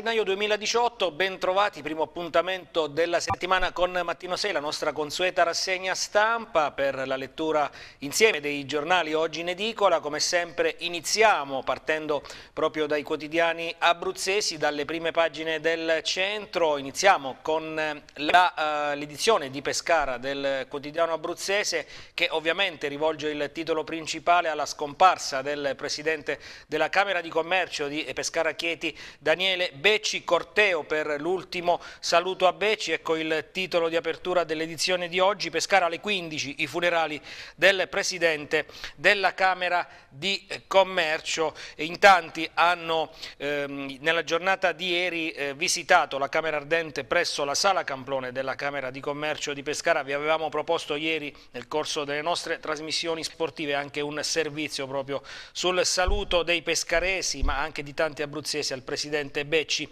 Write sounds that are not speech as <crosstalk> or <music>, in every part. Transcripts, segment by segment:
gennaio 2018, ben trovati, primo appuntamento della settimana con Mattino 6, la nostra consueta rassegna stampa per la lettura insieme dei giornali oggi in edicola. Come sempre iniziamo partendo proprio dai quotidiani abruzzesi, dalle prime pagine del centro. Iniziamo con eh, eh, l'edizione uh, di Pescara del quotidiano abruzzese che ovviamente rivolge il titolo principale alla scomparsa del presidente della Camera di Commercio di Pescara Chieti, Daniele Benvenuto Becci Corteo per l'ultimo saluto a Becci, ecco il titolo di apertura dell'edizione di oggi, Pescara alle 15, i funerali del Presidente della Camera di Commercio. In tanti hanno ehm, nella giornata di ieri eh, visitato la Camera Ardente presso la Sala Camplone della Camera di Commercio di Pescara, vi avevamo proposto ieri nel corso delle nostre trasmissioni sportive anche un servizio proprio sul saluto dei pescaresi ma anche di tanti abruzzesi al Presidente Becci 10.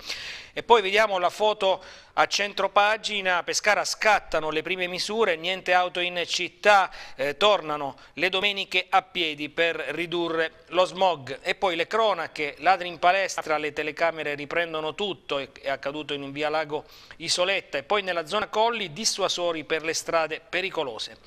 E poi vediamo la foto a centro pagina, Pescara scattano le prime misure, niente auto in città, eh, tornano le domeniche a piedi per ridurre lo smog. E poi le cronache, ladri in palestra, le telecamere riprendono tutto, è accaduto in un via Lago Isoletta e poi nella zona Colli dissuasori per le strade pericolose.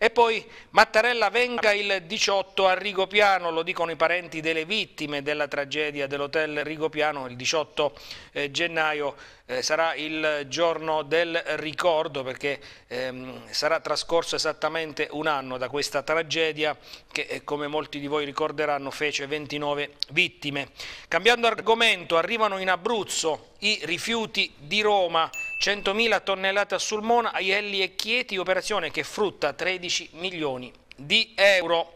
E poi Mattarella venga il 18 a Rigopiano, lo dicono i parenti delle vittime della tragedia dell'hotel Rigopiano il 18 eh, gennaio eh, sarà il giorno del ricordo perché ehm, sarà trascorso esattamente un anno da questa tragedia che eh, come molti di voi ricorderanno fece 29 vittime. Cambiando argomento arrivano in Abruzzo i rifiuti di Roma, 100.000 tonnellate a Sulmona, Aielli e Chieti, operazione che frutta 13 milioni di euro.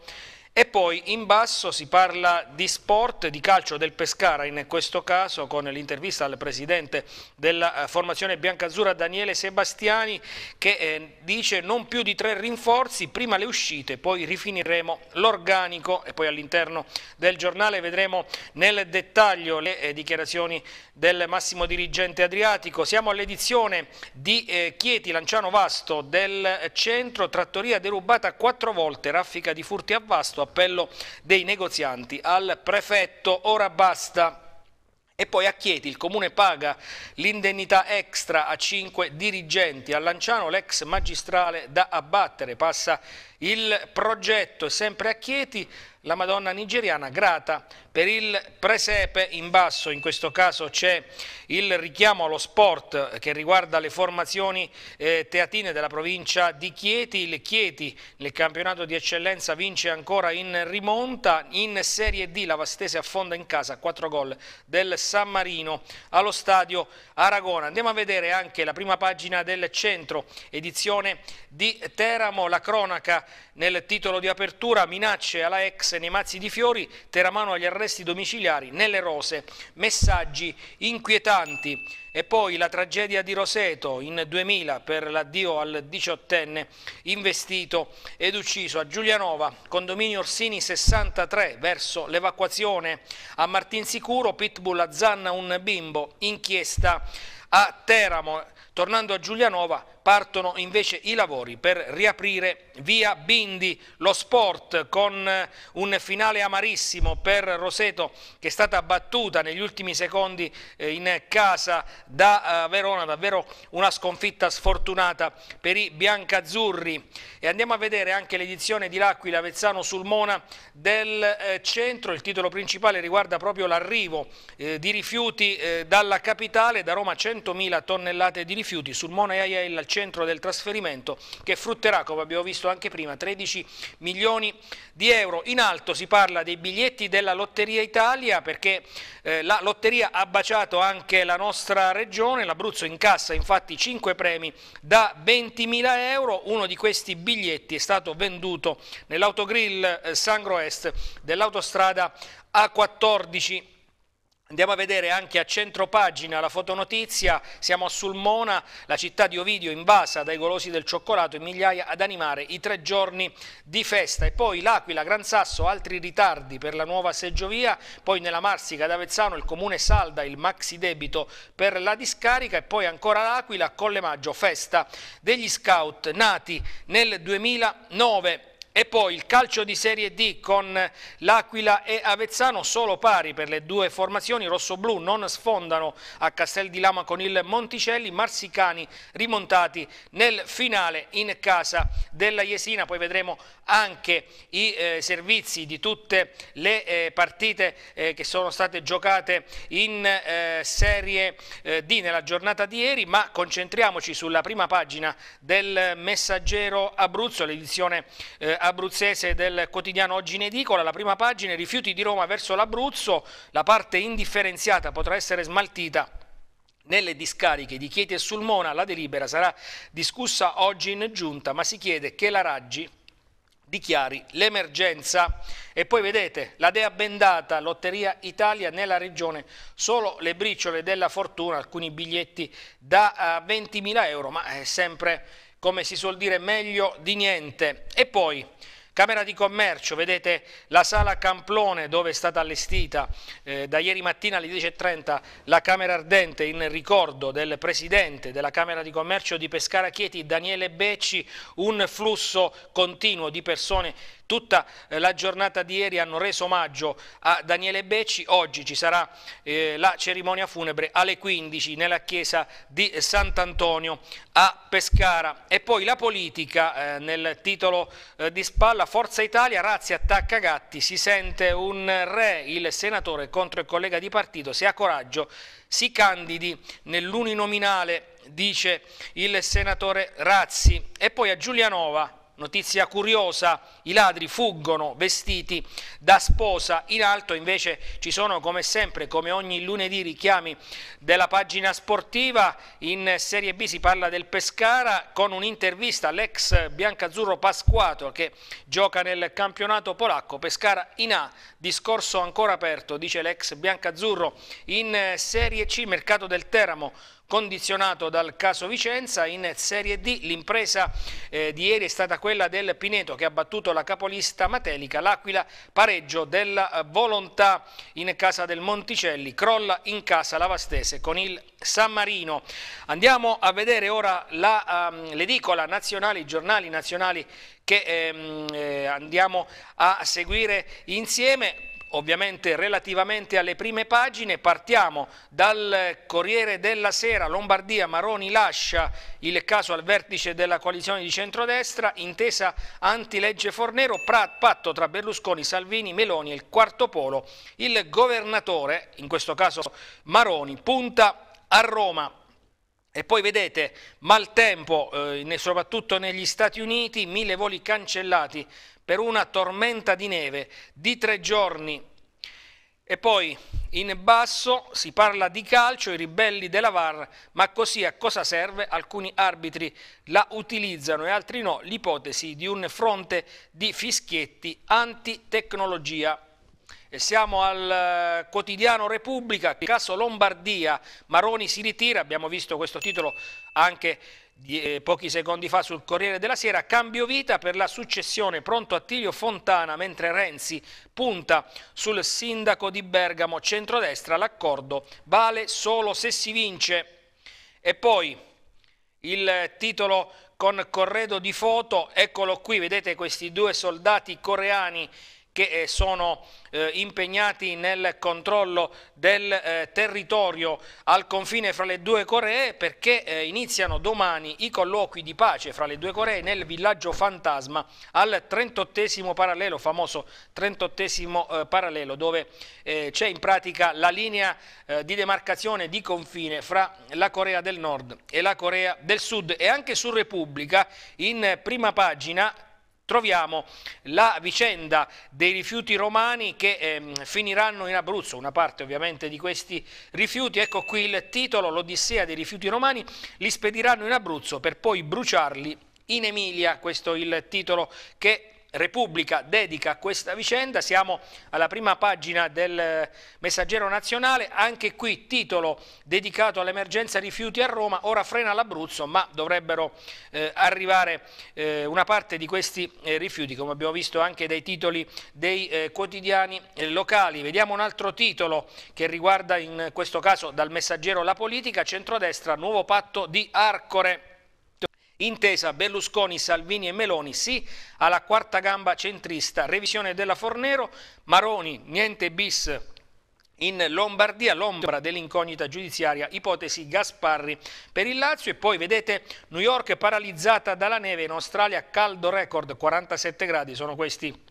E poi in basso si parla di sport, di calcio del Pescara, in questo caso con l'intervista al presidente della eh, formazione biancazzurra Daniele Sebastiani che eh, dice non più di tre rinforzi, prima le uscite, poi rifiniremo l'organico e poi all'interno del giornale vedremo nel dettaglio le eh, dichiarazioni del massimo dirigente adriatico. Siamo all'edizione di Chieti Lanciano Vasto del centro, trattoria derubata quattro volte, raffica di furti a Vasto appello dei negozianti al prefetto. Ora basta. E poi a Chieti il comune paga l'indennità extra a cinque dirigenti. A Lanciano l'ex magistrale da abbattere passa il progetto è sempre a Chieti, la Madonna nigeriana grata per il presepe in basso, in questo caso c'è il richiamo allo sport che riguarda le formazioni eh, teatine della provincia di Chieti, il Chieti nel campionato di eccellenza vince ancora in rimonta, in Serie D la Vastese affonda in casa 4 gol del San Marino allo stadio Aragona. Andiamo a vedere anche la prima pagina del centro edizione di Teramo, la cronaca nel titolo di apertura minacce alla ex nei mazzi di fiori, Teramano agli arresti domiciliari, nelle rose, messaggi inquietanti. E poi la tragedia di Roseto in 2000 per l'addio al diciottenne investito ed ucciso a Giulianova, condominio Orsini 63 verso l'evacuazione a Martinsicuro, Pitbull a Zanna un bimbo, inchiesta a Teramo. Tornando a Giulianova, partono invece i lavori per riaprire via Bindi, lo sport con eh, un finale amarissimo per Roseto che è stata battuta negli ultimi secondi eh, in casa da eh, Verona, davvero una sconfitta sfortunata per i biancazzurri e andiamo a vedere anche l'edizione di L'Aquila Vezzano Mona del centro, il titolo principale riguarda proprio l'arrivo di rifiuti dalla capitale, da Roma 100.000 tonnellate di rifiuti, sul Sulmona e Aiella al centro del trasferimento che frutterà, come abbiamo visto anche prima, 13 milioni di euro. In alto si parla dei biglietti della Lotteria Italia perché eh, la lotteria ha baciato anche la nostra regione, l'Abruzzo incassa infatti 5 premi da 20 mila euro, uno di questi biglietti è stato venduto nell'autogrill eh, Sangro Est dell'autostrada A14 Andiamo a vedere anche a centro pagina la fotonotizia, siamo a Sulmona, la città di Ovidio invasa dai golosi del cioccolato in migliaia ad animare i tre giorni di festa. E poi l'Aquila, Gran Sasso, altri ritardi per la nuova seggiovia, poi nella Marsica ad Avezzano il comune salda il maxi debito per la discarica e poi ancora l'Aquila, Colle Maggio, festa degli scout nati nel 2009. E poi il calcio di Serie D con l'Aquila e Avezzano solo pari per le due formazioni rosso-blu non sfondano a Castel di Lama con il Monticelli, Marsicani rimontati nel finale in casa della Jesina, poi vedremo anche i eh, servizi di tutte le eh, partite eh, che sono state giocate in eh, Serie eh, D nella giornata di ieri, ma concentriamoci sulla prima pagina del Messaggero Abruzzo, l'edizione eh, abruzzese del quotidiano Oggi in Edicola, la prima pagina, rifiuti di Roma verso l'Abruzzo, la parte indifferenziata potrà essere smaltita nelle discariche di Chieti e Sulmona, la delibera sarà discussa oggi in giunta, ma si chiede che la Raggi dichiari l'emergenza. E poi vedete, la Dea Bendata, Lotteria Italia nella regione, solo le briciole della fortuna, alcuni biglietti da 20.000 eh, euro, ma è sempre come si suol dire meglio di niente. E poi Camera di Commercio, vedete la sala Camplone dove è stata allestita eh, da ieri mattina alle 10.30 la Camera Ardente in ricordo del Presidente della Camera di Commercio di Pescara Chieti, Daniele Becci, un flusso continuo di persone tutta eh, la giornata di ieri hanno reso omaggio a Daniele Becci, oggi ci sarà eh, la cerimonia funebre alle 15 nella chiesa di Sant'Antonio a Pescara e poi la politica eh, nel titolo di spalla Forza Italia, Razzi attacca Gatti, si sente un re, il senatore contro il collega di partito, se ha coraggio si candidi nell'uninominale dice il senatore Razzi e poi a Giulianova Notizia curiosa, i ladri fuggono vestiti da sposa, in alto invece ci sono come sempre, come ogni lunedì, richiami della pagina sportiva, in Serie B si parla del Pescara con un'intervista all'ex biancazzurro Pasquato che gioca nel campionato polacco, Pescara in A, discorso ancora aperto, dice l'ex biancazzurro, in Serie C, mercato del Teramo, condizionato dal caso Vicenza. In Serie D l'impresa eh, di ieri è stata quella del Pineto che ha battuto la capolista Matelica, l'Aquila pareggio della eh, Volontà in casa del Monticelli, crolla in casa Lavastese con il San Marino. Andiamo a vedere ora ehm, l'edicola um, nazionale, i giornali nazionali che ehm, eh, andiamo a seguire insieme ovviamente relativamente alle prime pagine, partiamo dal Corriere della Sera, Lombardia, Maroni lascia il caso al vertice della coalizione di centrodestra, intesa antilegge Fornero, patto tra Berlusconi, Salvini, Meloni e il quarto polo, il governatore, in questo caso Maroni, punta a Roma. E poi vedete, maltempo, eh, soprattutto negli Stati Uniti, mille voli cancellati per una tormenta di neve di tre giorni. E poi in basso si parla di calcio, i ribelli della VAR, ma così a cosa serve? Alcuni arbitri la utilizzano e altri no, l'ipotesi di un fronte di fischietti antitecnologia. E siamo al eh, quotidiano Repubblica, caso Lombardia, Maroni si ritira, abbiamo visto questo titolo anche eh, pochi secondi fa sul Corriere della Sera, cambio vita per la successione, pronto Attilio Fontana, mentre Renzi punta sul sindaco di Bergamo, centrodestra, l'accordo vale solo se si vince. E poi il titolo con corredo di foto, eccolo qui, vedete questi due soldati coreani che eh, sono eh, impegnati nel controllo del eh, territorio al confine fra le due Coree perché eh, iniziano domani i colloqui di pace fra le due Coree nel villaggio fantasma al 38 parallelo, famoso 38 eh, parallelo dove eh, c'è in pratica la linea di demarcazione di confine fra la Corea del Nord e la Corea del Sud e anche su Repubblica in prima pagina troviamo la vicenda dei rifiuti romani che eh, finiranno in Abruzzo, una parte ovviamente di questi rifiuti, ecco qui il titolo, l'Odissea dei rifiuti romani, li spediranno in Abruzzo per poi bruciarli in Emilia, questo è il titolo che Repubblica dedica a questa vicenda, siamo alla prima pagina del eh, Messaggero Nazionale, anche qui titolo dedicato all'emergenza rifiuti a Roma, ora frena l'Abruzzo ma dovrebbero eh, arrivare eh, una parte di questi eh, rifiuti come abbiamo visto anche dai titoli dei eh, quotidiani eh, locali. Vediamo un altro titolo che riguarda in questo caso dal Messaggero la politica, centrodestra, nuovo patto di Arcore. Intesa Berlusconi, Salvini e Meloni, sì alla quarta gamba centrista, revisione della Fornero, Maroni, niente bis in Lombardia, l'ombra dell'incognita giudiziaria, ipotesi Gasparri per il Lazio e poi vedete New York paralizzata dalla neve, in Australia caldo record, 47 gradi sono questi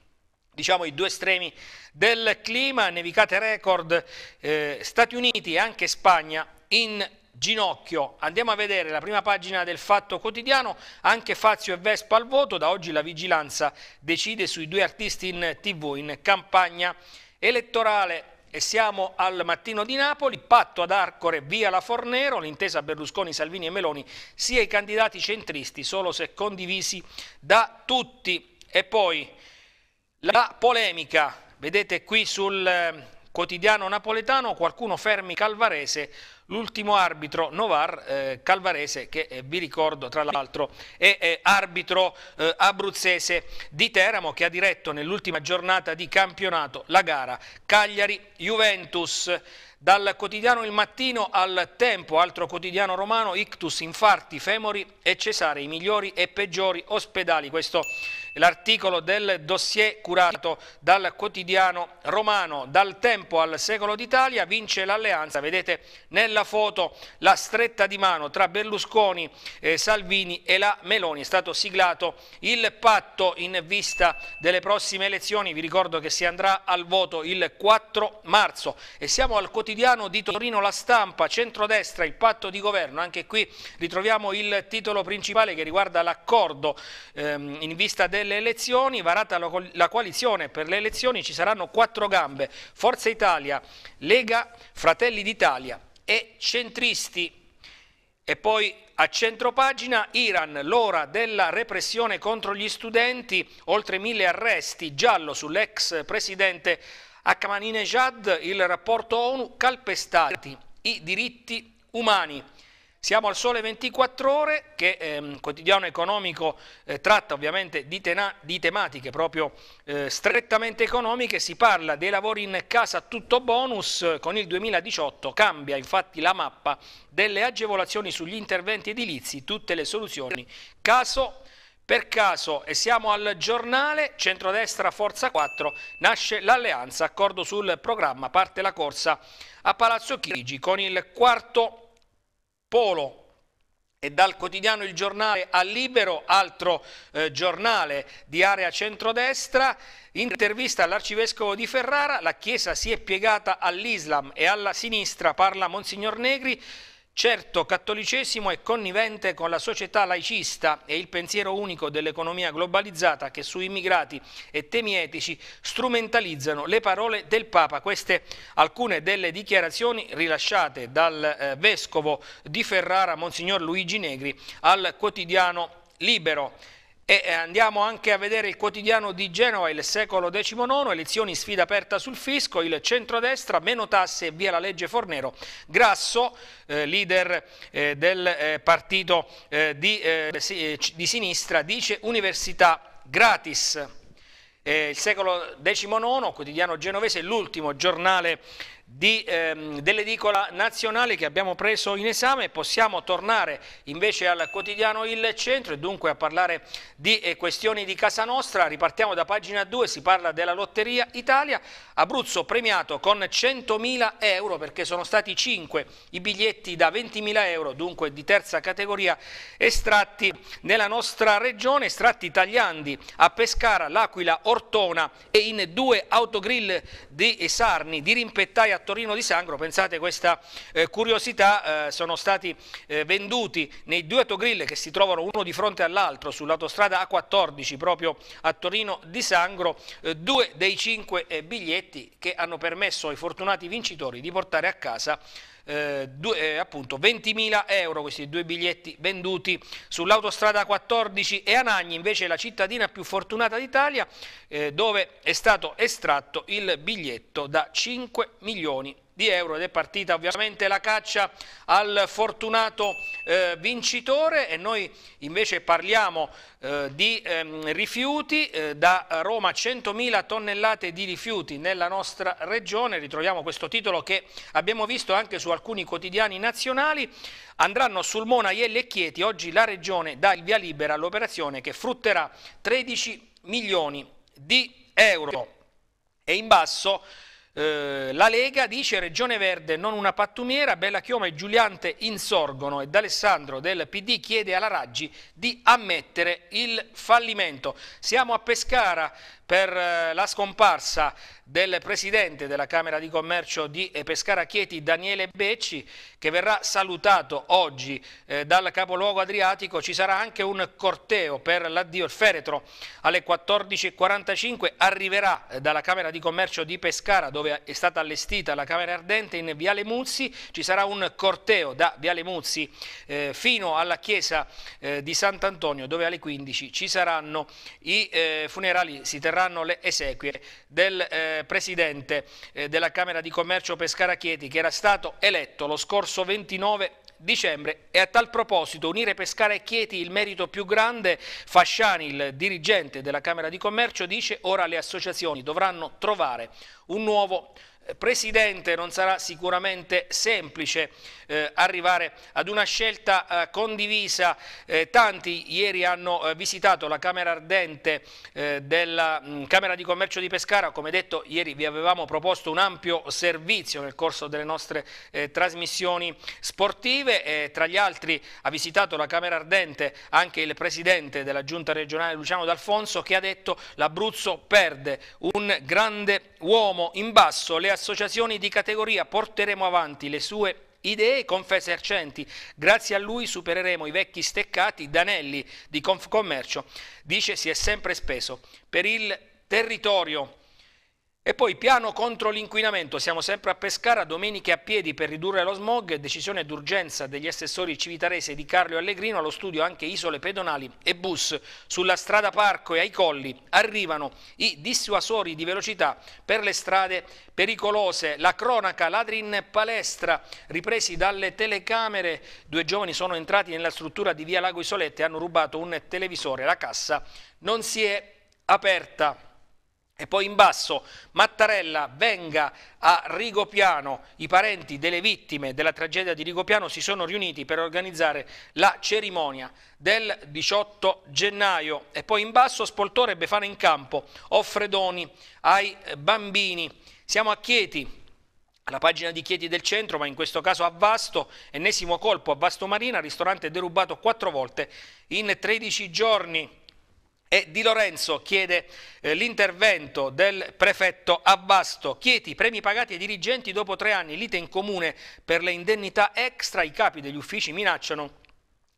diciamo i due estremi del clima, nevicate record, eh, Stati Uniti e anche Spagna in Ginocchio, andiamo a vedere la prima pagina del Fatto Quotidiano, anche Fazio e Vespa al voto, da oggi la vigilanza decide sui due artisti in tv in campagna elettorale e siamo al mattino di Napoli, patto ad Arcore, via la Fornero, l'intesa Berlusconi, Salvini e Meloni, sia i candidati centristi, solo se condivisi da tutti. E poi la polemica, vedete qui sul eh, quotidiano napoletano, qualcuno fermi Calvarese, l'ultimo arbitro Novar eh, Calvarese che eh, vi ricordo tra l'altro è, è, arbitro eh, abruzzese di Teramo che ha diretto nell'ultima giornata di campionato la gara Cagliari-Juventus. Dal quotidiano Il Mattino al Tempo, altro quotidiano romano, ictus, infarti, femori e cesare, i migliori e peggiori ospedali. Questo l'articolo del dossier curato dal quotidiano romano dal tempo al secolo d'Italia vince l'alleanza, vedete nella foto la stretta di mano tra Berlusconi, eh, Salvini e la Meloni, è stato siglato il patto in vista delle prossime elezioni, vi ricordo che si andrà al voto il 4 marzo e siamo al quotidiano di Torino La Stampa, centrodestra, il patto di governo, anche qui ritroviamo il titolo principale che riguarda l'accordo ehm, in vista del delle elezioni, varata la coalizione per le elezioni, ci saranno quattro gambe, Forza Italia, Lega, Fratelli d'Italia e centristi. E poi a centropagina Iran, l'ora della repressione contro gli studenti, oltre mille arresti, giallo sull'ex presidente Akhmadinejad, il rapporto ONU, calpestati i diritti umani. Siamo al Sole 24 Ore, che ehm, quotidiano economico eh, tratta ovviamente di, di tematiche proprio eh, strettamente economiche. Si parla dei lavori in casa tutto bonus. Con il 2018 cambia infatti la mappa delle agevolazioni sugli interventi edilizi, tutte le soluzioni caso per caso e siamo al giornale Centrodestra Forza 4 nasce l'alleanza accordo sul programma parte la corsa a Palazzo Chigi con il quarto Polo e dal quotidiano Il Giornale a Libero, altro eh, giornale di area centrodestra, intervista all'arcivescovo di Ferrara, la Chiesa si è piegata all'Islam e alla sinistra, parla Monsignor Negri, Certo, cattolicesimo è connivente con la società laicista e il pensiero unico dell'economia globalizzata che su immigrati e temi etici strumentalizzano le parole del Papa. Queste alcune delle dichiarazioni rilasciate dal eh, vescovo di Ferrara, Monsignor Luigi Negri, al quotidiano Libero. E eh, andiamo anche a vedere il quotidiano di Genova, il secolo XIX, elezioni sfida aperta sul fisco, il centrodestra, meno tasse e via la legge Fornero, Grasso, eh, leader eh, del eh, partito eh, di, eh, di, sinistra, dice università gratis. il secolo XIX, quotidiano genovese, l'ultimo giornale ehm, dell'edicola nazionale che abbiamo preso in esame. Possiamo tornare invece al quotidiano Il Centro e dunque a parlare di eh, questioni di casa nostra. Ripartiamo da pagina 2, si parla della Lotteria Italia. Abruzzo premiato con 100.000 euro perché sono stati 5 i biglietti da 20.000 euro, dunque di terza categoria, estratti nella nostra regione, estratti tagliandi a Pescara, L'Aquila, Ortona e in due autogrill di Sarni, di Rimpettaia Torino di Sangro, pensate questa eh, curiosità, eh, sono stati eh, venduti nei due autogrill che si trovano uno di fronte all'altro sull'autostrada A14 proprio a Torino di Sangro, eh, due dei cinque eh, biglietti che hanno permesso ai fortunati vincitori di portare a casa eh, due, eh, appunto 20.000 euro questi due biglietti venduti sull'autostrada 14 e Anagni invece la cittadina più fortunata d'Italia eh, dove è stato estratto il biglietto da 5 milioni di euro ed è partita ovviamente la caccia al fortunato eh, vincitore e noi invece parliamo eh, di ehm, rifiuti, eh, da Roma 100.000 tonnellate di rifiuti nella nostra regione, ritroviamo questo titolo che abbiamo visto anche su alcuni quotidiani nazionali, andranno sul Mona, Ielle e Chieti, oggi la regione dà il via libera all'operazione che frutterà 13 milioni di euro. E in basso eh, la Lega dice Regione Verde non una pattumiera, Bella Chioma e Giuliante insorgono ed Alessandro del PD chiede alla Raggi di ammettere il fallimento. Siamo a Pescara, per eh, la scomparsa del presidente della Camera di Commercio di eh, Pescara Chieti, Daniele Becci, che verrà salutato oggi eh, dal capoluogo adriatico. Ci sarà anche un corteo per l'addio Il feretro alle 14.45. Arriverà eh, dalla Camera di Commercio di Pescara, dove è stata allestita la Camera Ardente, in Viale Muzzi. Ci sarà un corteo da Viale Muzzi eh, fino alla chiesa eh, di Sant'Antonio, dove alle 15 ci saranno i funerali. Si terrà saranno le esequie del eh, presidente eh, della Camera di Commercio Pescara Chieti che era stato eletto lo scorso 29 dicembre e a tal proposito unire Pescara e Chieti il merito più grande, Fasciani, il dirigente della Camera di Commercio, dice ora le associazioni dovranno trovare un nuovo Presidente non sarà sicuramente semplice eh, arrivare ad una scelta eh, condivisa. Eh, tanti ieri hanno eh, visitato la Camera Ardente eh, della mh, mm, Camera di Commercio di Pescara. Come detto, ieri vi avevamo proposto un ampio servizio nel corso delle nostre eh, trasmissioni sportive. tra gli altri ha visitato la Camera Ardente anche il Presidente della Giunta regionale Luciano D'Alfonso che ha detto l'Abruzzo perde un grande uomo in basso. Le associazioni di categoria porteremo avanti le sue idee confesercenti. Grazie a lui supereremo i vecchi steccati Danelli di Confcommercio. Dice si è sempre speso per il territorio e poi piano contro l'inquinamento, siamo sempre a Pescara, domeniche a piedi per ridurre lo smog, decisione d'urgenza degli assessori civitarese di Carlo Allegrino, allo studio anche isole pedonali e bus sulla strada parco e ai colli, arrivano i dissuasori di velocità per le strade pericolose, la cronaca ladri in palestra, ripresi dalle telecamere, due giovani sono entrati nella struttura di via Lago Isolette e hanno rubato un televisore, la cassa non si è aperta. E poi in basso Mattarella venga a Rigopiano, i parenti delle vittime della tragedia di Rigopiano si sono riuniti per organizzare la cerimonia del 18 gennaio. E poi in basso Spoltore Befana in campo, offre doni ai bambini. Siamo a Chieti, alla pagina di Chieti del centro, ma in questo caso a Vasto, ennesimo colpo a Vasto Marina, ristorante derubato quattro volte in 13 giorni e Di Lorenzo chiede eh, l'intervento del prefetto Abbasto. Chieti, premi pagati ai dirigenti dopo tre anni, lite in comune per le indennità extra, i capi degli uffici minacciano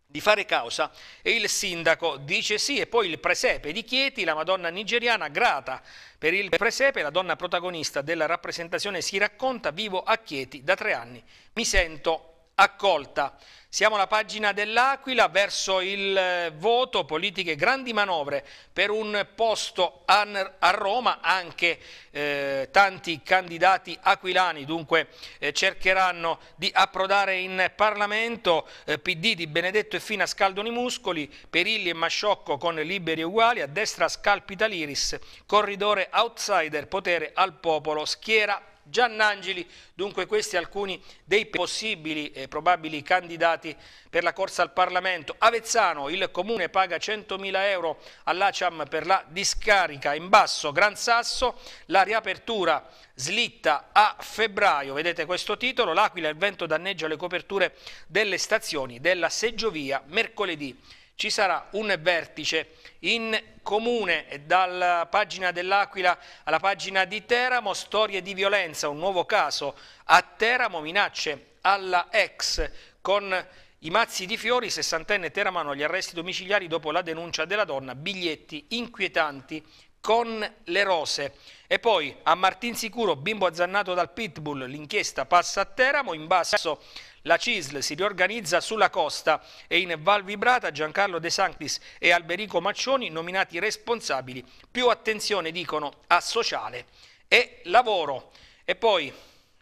di fare causa e il sindaco dice sì e poi il presepe di Chieti, la Madonna nigeriana grata per il presepe, la donna protagonista della rappresentazione si racconta vivo a Chieti da tre anni, mi sento accolta. Siamo alla pagina dell'Aquila verso il eh, voto, politiche, grandi manovre per un posto a Roma, anche eh, tanti candidati aquilani dunque eh, cercheranno di approdare in Parlamento, eh, PD di Benedetto e Fina scaldano i muscoli, Perilli e Masciocco con liberi uguali, a destra scalpita l'Iris, corridore outsider, potere al popolo, schiera Giannangeli. Dunque questi alcuni dei possibili e probabili candidati per la corsa al Parlamento. Avezzano, il comune paga 100.000 euro all'Aciam per la discarica. In basso, Gran Sasso, la riapertura slitta a febbraio. Vedete questo titolo, l'Aquila e il vento danneggia le coperture delle stazioni della Seggiovia mercoledì ci sarà un vertice in comune dalla pagina dell'Aquila alla pagina di Teramo, storie di violenza, un nuovo caso a Teramo, minacce alla ex con i mazzi di fiori, sessantenne Teramano gli arresti domiciliari dopo la denuncia della donna, biglietti inquietanti con le rose. E poi a Martinsicuro, bimbo azzannato dal pitbull, l'inchiesta passa a Teramo in basso la CISL si riorganizza sulla costa e in Val Vibrata Giancarlo De Sanctis e Alberico Maccioni nominati responsabili. Più attenzione dicono a sociale e lavoro. E poi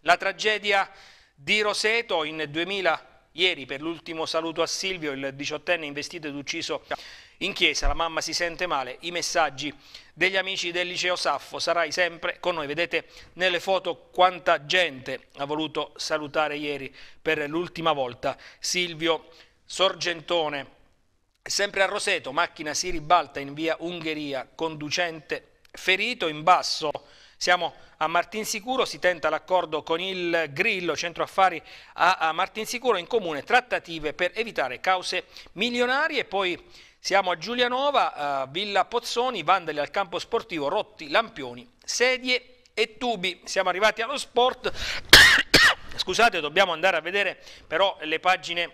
la tragedia di Roseto in 2000 Ieri per l'ultimo saluto a Silvio, il diciottenne investito ed ucciso in chiesa, la mamma si sente male, i messaggi degli amici del liceo Saffo, sarai sempre con noi, vedete nelle foto quanta gente ha voluto salutare ieri per l'ultima volta Silvio Sorgentone. Sempre a Roseto, macchina si ribalta in via Ungheria, conducente ferito in basso siamo a Martinsicuro, si tenta l'accordo con il Grillo, centro affari a, Martinsicuro, in comune trattative per evitare cause milionarie. Poi siamo a Giulianova, a Villa Pozzoni, vandali al campo sportivo, rotti, lampioni, sedie e tubi. Siamo arrivati allo sport. <coughs> Scusate, dobbiamo andare a vedere però le pagine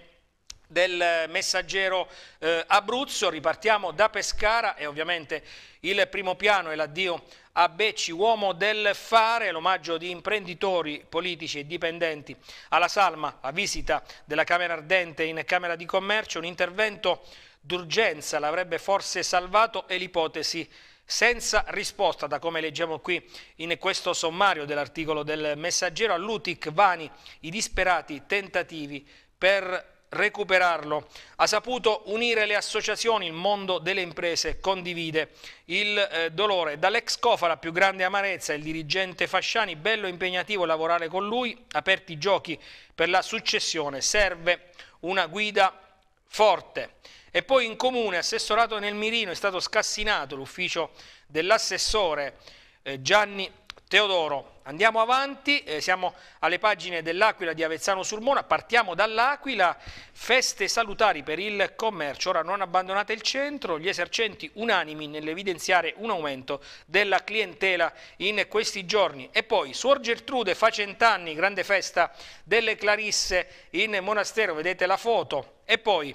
del messaggero eh, Abruzzo, ripartiamo da Pescara e ovviamente il primo piano è l'addio a Becci, uomo del fare, l'omaggio di imprenditori, politici e dipendenti alla Salma, a visita della Camera Ardente in Camera di Commercio, un intervento d'urgenza l'avrebbe forse salvato e l'ipotesi senza risposta, da come leggiamo qui in questo sommario dell'articolo del Messaggero, all'UTIC vani i disperati tentativi per recuperarlo. Ha saputo unire le associazioni, il mondo delle imprese condivide il eh, dolore. Dall'ex Cofa la più grande amarezza, il dirigente Fasciani, bello impegnativo lavorare con lui, aperti i giochi per la successione, serve una guida forte. E poi in comune, assessorato nel Mirino, è stato scassinato l'ufficio dell'assessore eh, Gianni Teodoro. Andiamo avanti, eh, siamo alle pagine dell'Aquila di Avezzano Sulmona, partiamo dall'Aquila, feste salutari per il commercio, ora non abbandonate il centro, gli esercenti unanimi nell'evidenziare un aumento della clientela in questi giorni. E poi Suor Gertrude fa cent'anni, grande festa delle Clarisse in monastero, vedete la foto. E poi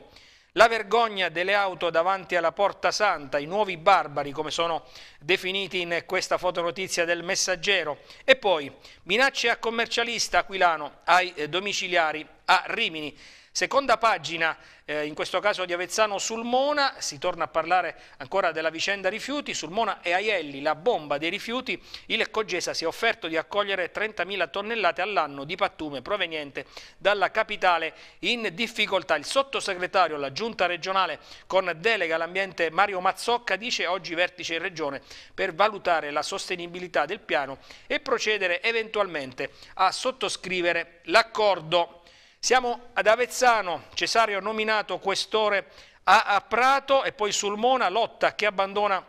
la vergogna delle auto davanti alla Porta Santa, i nuovi barbari come sono definiti in questa fotonotizia del messaggero. E poi minacce a commercialista aquilano, ai eh, domiciliari, a Rimini. Seconda pagina, eh, in questo caso di Avezzano, Sulmona, si torna a parlare ancora della vicenda rifiuti, Sulmona e Aielli, la bomba dei rifiuti, il Cogesa si è offerto di accogliere 30.000 tonnellate all'anno di pattume proveniente dalla capitale in difficoltà. Il sottosegretario alla giunta regionale con delega all'ambiente Mario Mazzocca dice oggi vertice in regione per valutare la sostenibilità del piano e procedere eventualmente a sottoscrivere l'accordo. Siamo ad Avezzano, Cesario nominato questore a Prato e poi Sulmona, lotta che abbandona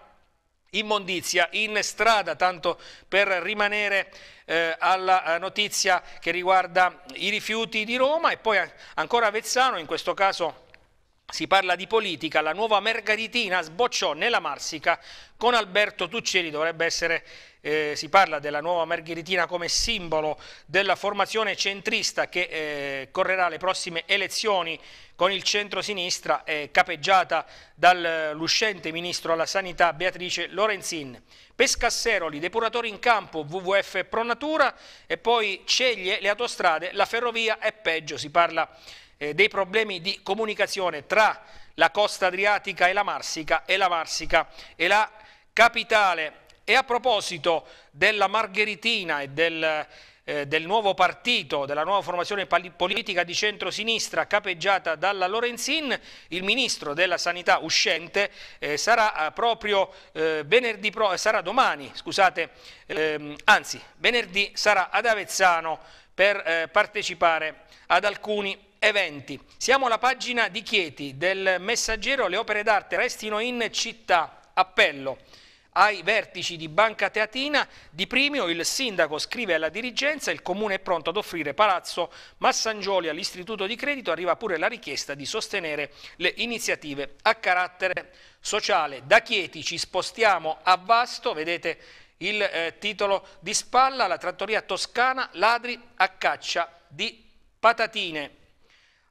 immondizia in strada, tanto per rimanere eh, alla eh, notizia che riguarda i rifiuti di Roma e poi ancora Avezzano, in questo caso si parla di politica, la nuova Margaritina sbocciò nella Marsica con Alberto Tuccelli, dovrebbe essere, eh, si parla della nuova Margheritina come simbolo della formazione centrista che eh, correrà le prossime elezioni con il centro-sinistra eh, capeggiata dall'uscente eh, ministro alla sanità Beatrice Lorenzin. Pescasseroli, depuratori in campo, WWF Pronatura e poi Ceglie, le autostrade, la ferrovia è peggio, si parla di eh, dei problemi di comunicazione tra la costa adriatica e la Marsica e la Marsica e la capitale. E a proposito della Margheritina e del, eh, del nuovo partito, della nuova formazione politica di centrosinistra capeggiata dalla Lorenzin, il ministro della sanità uscente eh, sarà eh, proprio eh, venerdì, pro eh, sarà domani, scusate, ehm, anzi venerdì sarà ad Avezzano per eh, partecipare ad alcuni eventi. Siamo alla pagina di Chieti del Messaggero, le opere d'arte restino in città, appello. Ai vertici di Banca Teatina di Primio il sindaco scrive alla dirigenza il comune è pronto ad offrire Palazzo Massangioli all'istituto di credito arriva pure la richiesta di sostenere le iniziative a carattere sociale. Da Chieti ci spostiamo a Vasto, vedete il eh, titolo di spalla, la trattoria toscana ladri a caccia di patatine.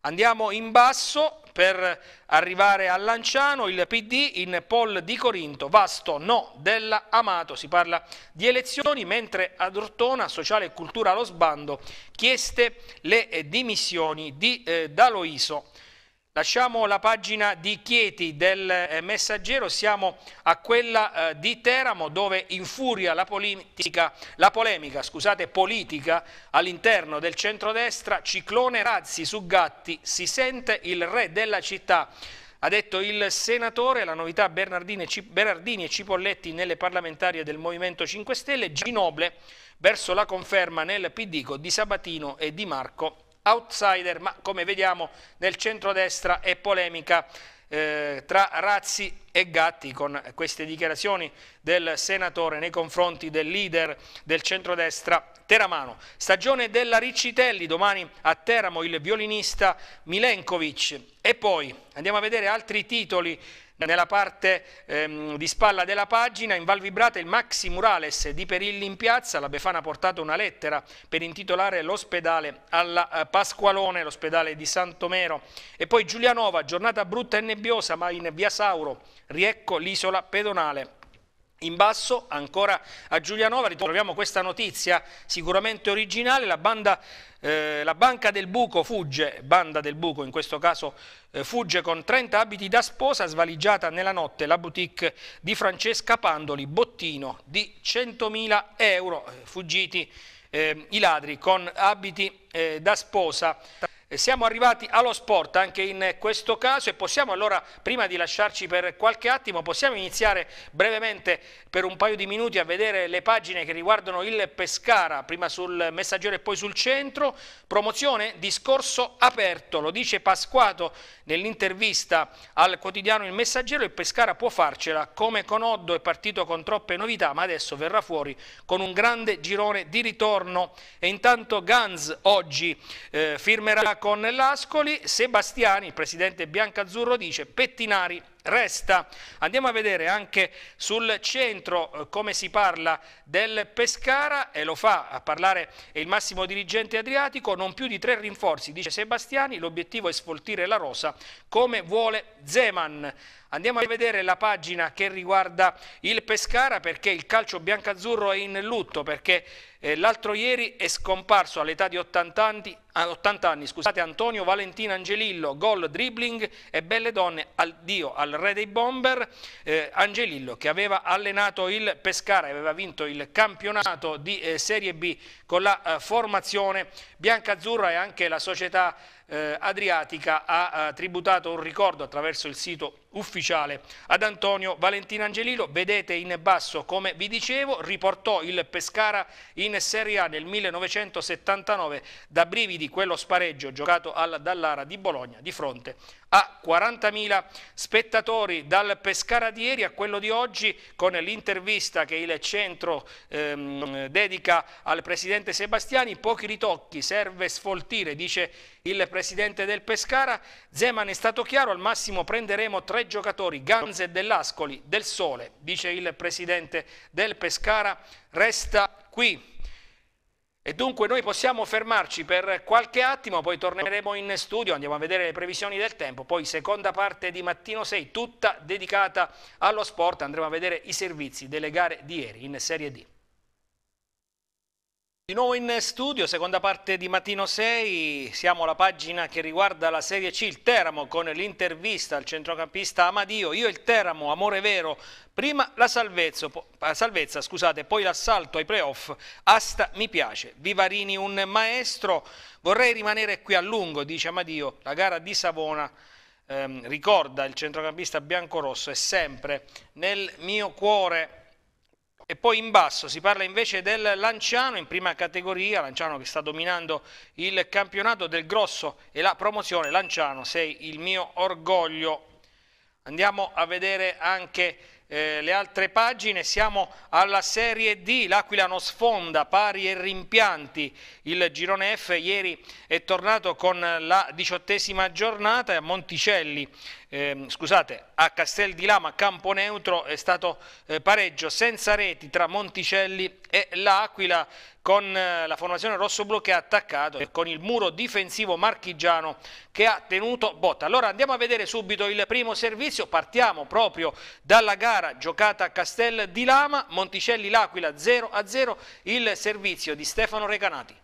Andiamo in basso per arrivare a Lanciano, il PD in poll di Corinto, vasto no della Amato, si parla di elezioni, mentre ad Ortona, sociale e cultura allo sbando, chieste le dimissioni di eh, Daloiso. Lasciamo la pagina di Chieti del eh, Messaggero, siamo a quella eh, di Teramo dove infuria la, politica, la polemica scusate, politica all'interno del centrodestra, ciclone razzi su gatti, si sente il re della città. Ha detto il senatore, la novità Bernardini e Cipolletti nelle parlamentarie del Movimento 5 Stelle, Ginoble verso la conferma nel PD di Sabatino e Di Marco outsider, ma come vediamo nel centrodestra è polemica eh, tra Razzi e Gatti con queste dichiarazioni del senatore nei confronti del leader del centrodestra Teramano. Stagione della Riccitelli, domani a Teramo il violinista Milenkovic. E poi andiamo a vedere altri titoli nella parte ehm, di spalla della pagina, in Val Vibrata, il maxi murales di Perilli in piazza, la Befana ha portato una lettera per intitolare l'ospedale alla eh, Pasqualone, l'ospedale di Santomero, e poi Giulianova, giornata brutta e nebbiosa, ma in Via Sauro, Riecco, l'isola pedonale. In basso, ancora a Giulianova, ritroviamo questa notizia sicuramente originale, la, banda, eh, la banca del buco fugge, banda del buco in questo caso eh, fugge con 30 abiti da sposa, svaligiata nella notte la boutique di Francesca Pandoli, bottino di 100.000 euro, eh, fuggiti eh, i ladri con abiti eh, da sposa siamo arrivati allo sport anche in questo caso e possiamo allora, prima di lasciarci per qualche attimo, possiamo iniziare brevemente per un paio di minuti a vedere le pagine che riguardano il Pescara, prima sul messaggero e poi sul centro. Promozione, discorso aperto, lo dice Pasquato nell'intervista al quotidiano Il Messaggero, il Pescara può farcela, come con Oddo è partito con troppe novità, ma adesso verrà fuori con un grande girone di ritorno. E intanto Gans oggi eh, firmerà con l'Ascoli, Sebastiani, il presidente biancazzurro, dice Pettinari resta. Andiamo a vedere anche sul centro eh, come si parla del Pescara e lo fa a parlare il massimo dirigente adriatico, non più di tre rinforzi, dice Sebastiani, l'obiettivo è sfoltire la rosa come vuole Zeman. Andiamo a vedere la pagina che riguarda il Pescara perché il calcio biancazzurro è in lutto perché eh, l'altro ieri è scomparso all'età di 80 anni, 80 anni scusate, Antonio Valentino Angelillo, gol, dribbling e belle donne, addio al re dei bomber, eh, Angelillo che aveva allenato il Pescara e aveva vinto il campionato di eh, Serie B con la eh, formazione biancazzurra e anche la società eh, Adriatica ha eh, tributato un ricordo attraverso il sito ufficiale ad Antonio Valentino Angelilo. Vedete in basso, come vi dicevo, riportò il Pescara in Serie A nel 1979 da brividi quello spareggio giocato al Dallara di Bologna di fronte a 40.000 spettatori dal Pescara di ieri a quello di oggi con l'intervista che il centro ehm, dedica al presidente Sebastiani, pochi ritocchi, serve sfoltire, dice il presidente del Pescara. Zeman è stato chiaro, al massimo prenderemo tre giocatori, Ganze Dell'Ascoli, del Sole, dice il presidente del Pescara, resta qui. E dunque noi possiamo fermarci per qualche attimo, poi torneremo in studio, andiamo a vedere le previsioni del tempo, poi seconda parte di Mattino 6, tutta dedicata allo sport, andremo a vedere i servizi delle gare di ieri in Serie D. Di nuovo in studio, seconda parte di Mattino 6, siamo alla pagina che riguarda la Serie C, il Teramo con l'intervista al centrocampista Amadio, io il Teramo, amore vero, prima la salvezza, scusate, poi l'assalto ai playoff, asta mi piace, Vivarini un maestro, vorrei rimanere qui a lungo, dice Amadio, la gara di Savona ehm, ricorda il centrocampista biancorosso è sempre nel mio cuore e poi in basso si parla invece del Lanciano in prima categoria, Lanciano che sta dominando il campionato del grosso e la promozione. Lanciano, sei il mio orgoglio. Andiamo a vedere anche eh, le altre pagine, siamo alla Serie D, l'Aquila non sfonda, pari e rimpianti, il girone F ieri è tornato con la diciottesima giornata, Monticelli ehm, scusate, a Castel di Lama, campo neutro, è stato eh, pareggio senza reti tra Monticelli e L'Aquila con eh, la formazione rossoblu che ha attaccato e con il muro difensivo marchigiano che ha tenuto botta. Allora andiamo a vedere subito il primo servizio, partiamo proprio dalla gara giocata a Castel di Lama, Monticelli-L'Aquila 0-0, il servizio di Stefano Recanati.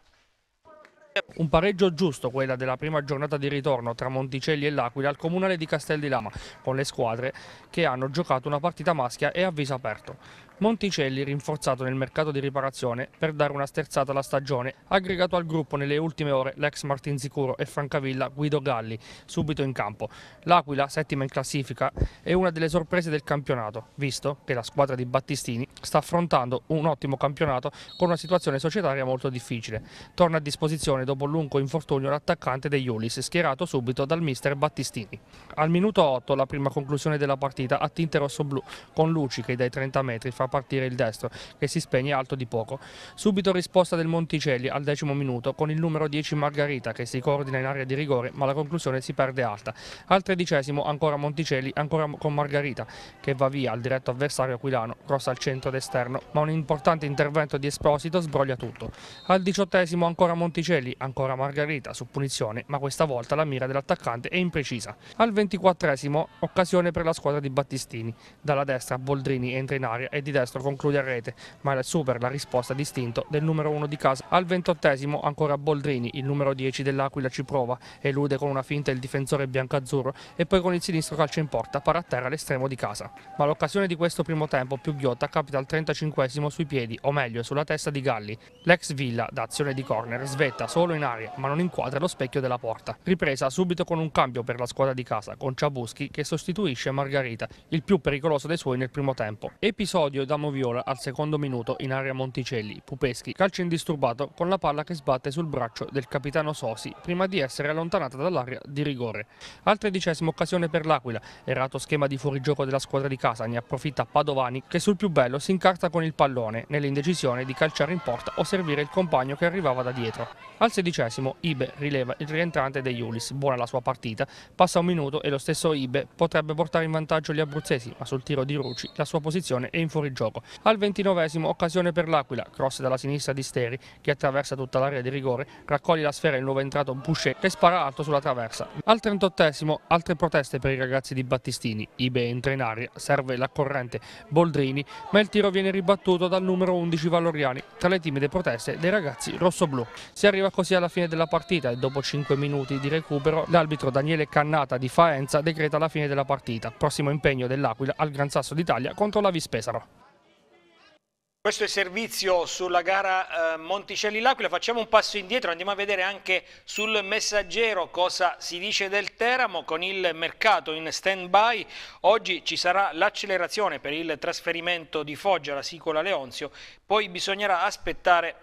Un pareggio giusto quella della prima giornata di ritorno tra Monticelli e L'Aquila al comunale di Castel di Lama, con le squadre che hanno giocato una partita maschia e a viso aperto. Monticelli rinforzato nel mercato di riparazione per dare una sterzata alla stagione, aggregato al gruppo nelle ultime ore l'ex Martin Sicuro e Francavilla Guido Galli, subito in campo. L'Aquila, settima in classifica, è una delle sorprese del campionato, visto che la squadra di Battistini sta affrontando un ottimo campionato con una situazione societaria molto difficile. Torna a disposizione dopo un lungo infortunio l'attaccante degli Ulis, schierato subito dal mister Battistini. Al minuto 8 la prima conclusione della partita a tinte rosso-blu, con Luci che dai 30 metri fa partire il destro, che si spegne alto di poco. Subito risposta del Monticelli al decimo minuto con il numero 10 Margarita che si coordina in area di rigore ma la conclusione si perde alta. Al tredicesimo ancora Monticelli, ancora con Margarita che va via al diretto avversario Aquilano, cross al centro ed esterno ma un importante intervento di Esposito sbroglia tutto. Al diciottesimo ancora Monticelli, ancora Margarita su punizione ma questa volta la mira dell'attaccante è imprecisa. Al ventiquattresimo occasione per la squadra di Battistini. Dalla destra Boldrini entra in area e di destro conclude a rete, ma è super la risposta distinto del numero 1 di casa. Al ventottesimo ancora Boldrini, il numero 10 dell'Aquila ci prova, elude con una finta il difensore biancazzurro e poi con il sinistro calcio in porta para a terra l'estremo di casa. Ma l'occasione di questo primo tempo più ghiotta capita al 35 sui piedi, o meglio sulla testa di Galli. L'ex Villa, da azione di corner, svetta solo in aria ma non inquadra lo specchio della porta. Ripresa subito con un cambio per la squadra di casa, con Ciabuschi che sostituisce Margarita, il più pericoloso dei suoi nel primo tempo. Episodio Adamo Viola al secondo minuto in area Monticelli, Pupeschi calcia indisturbato con la palla che sbatte sul braccio del capitano Sosi prima di essere allontanata dall'area di rigore. Al tredicesimo occasione per l'Aquila, errato schema di fuorigioco della squadra di casa, ne approfitta Padovani che sul più bello si incarta con il pallone nell'indecisione di calciare in porta o servire il compagno che arrivava da dietro. Al sedicesimo Ibe rileva il rientrante De Iulis, buona la sua partita, passa un minuto e lo stesso Ibe potrebbe portare in vantaggio gli abruzzesi ma sul tiro di Ruci la sua posizione è in fuorigioco gioco. Al ventinovesimo occasione per l'Aquila, cross dalla sinistra di Steri che attraversa tutta l'area di rigore, raccoglie la sfera il nuovo entrato Boucher che spara alto sulla traversa. Al trentottesimo altre proteste per i ragazzi di Battistini, Ibe entra in aria, serve la corrente Boldrini ma il tiro viene ribattuto dal numero 11 Valoriani tra le timide proteste dei ragazzi rossoblù. Si arriva così alla fine della partita e dopo 5 minuti di recupero l'arbitro Daniele Cannata di Faenza decreta la fine della partita. Prossimo impegno dell'Aquila al Gran Sasso d'Italia contro la Vispesaro. Questo è il servizio sulla gara eh, Monticelli-L'Aquila, facciamo un passo indietro, andiamo a vedere anche sul messaggero cosa si dice del Teramo con il mercato in stand-by. Oggi ci sarà l'accelerazione per il trasferimento di Foggia alla Sicola Leonzio, poi bisognerà aspettare,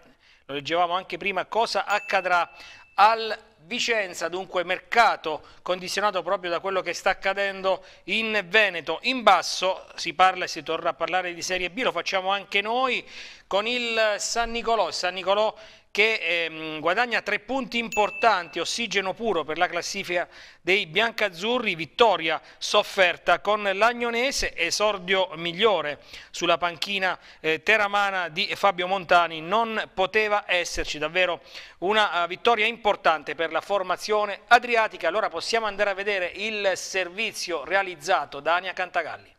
lo leggevamo anche prima, cosa accadrà al Vicenza, dunque mercato condizionato proprio da quello che sta accadendo in Veneto. In basso si parla e si torna a parlare di Serie B, lo facciamo anche noi con il San Nicolò. San Nicolò che ehm, guadagna tre punti importanti, ossigeno puro per la classifica dei biancazzurri, vittoria sofferta con l'Agnonese, esordio migliore sulla panchina eh, teramana di Fabio Montani, non poteva esserci davvero una uh, vittoria importante per la formazione adriatica, allora possiamo andare a vedere il servizio realizzato da Ania Cantagalli.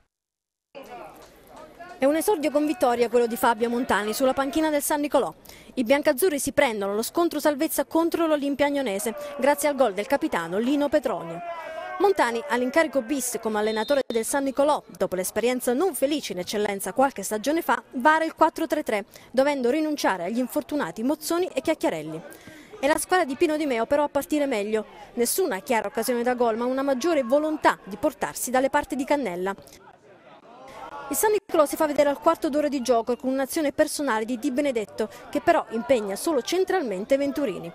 È un esordio con vittoria quello di Fabio Montani sulla panchina del San Nicolò. I biancazzurri si prendono lo scontro salvezza contro l'Olimpia Agnonese grazie al gol del capitano Lino Petronio. Montani all'incarico bis come allenatore del San Nicolò. Dopo l'esperienza non felice in eccellenza qualche stagione fa, vara il 4-3-3, dovendo rinunciare agli infortunati Mozzoni e Chiacchiarelli. È la squadra di Pino Di Meo però a partire meglio. Nessuna chiara occasione da gol, ma una maggiore volontà di portarsi dalle parti di Cannella. Il San Nicolò si fa vedere al quarto d'ora di gioco con un'azione personale di Di Benedetto che però impegna solo centralmente Venturini.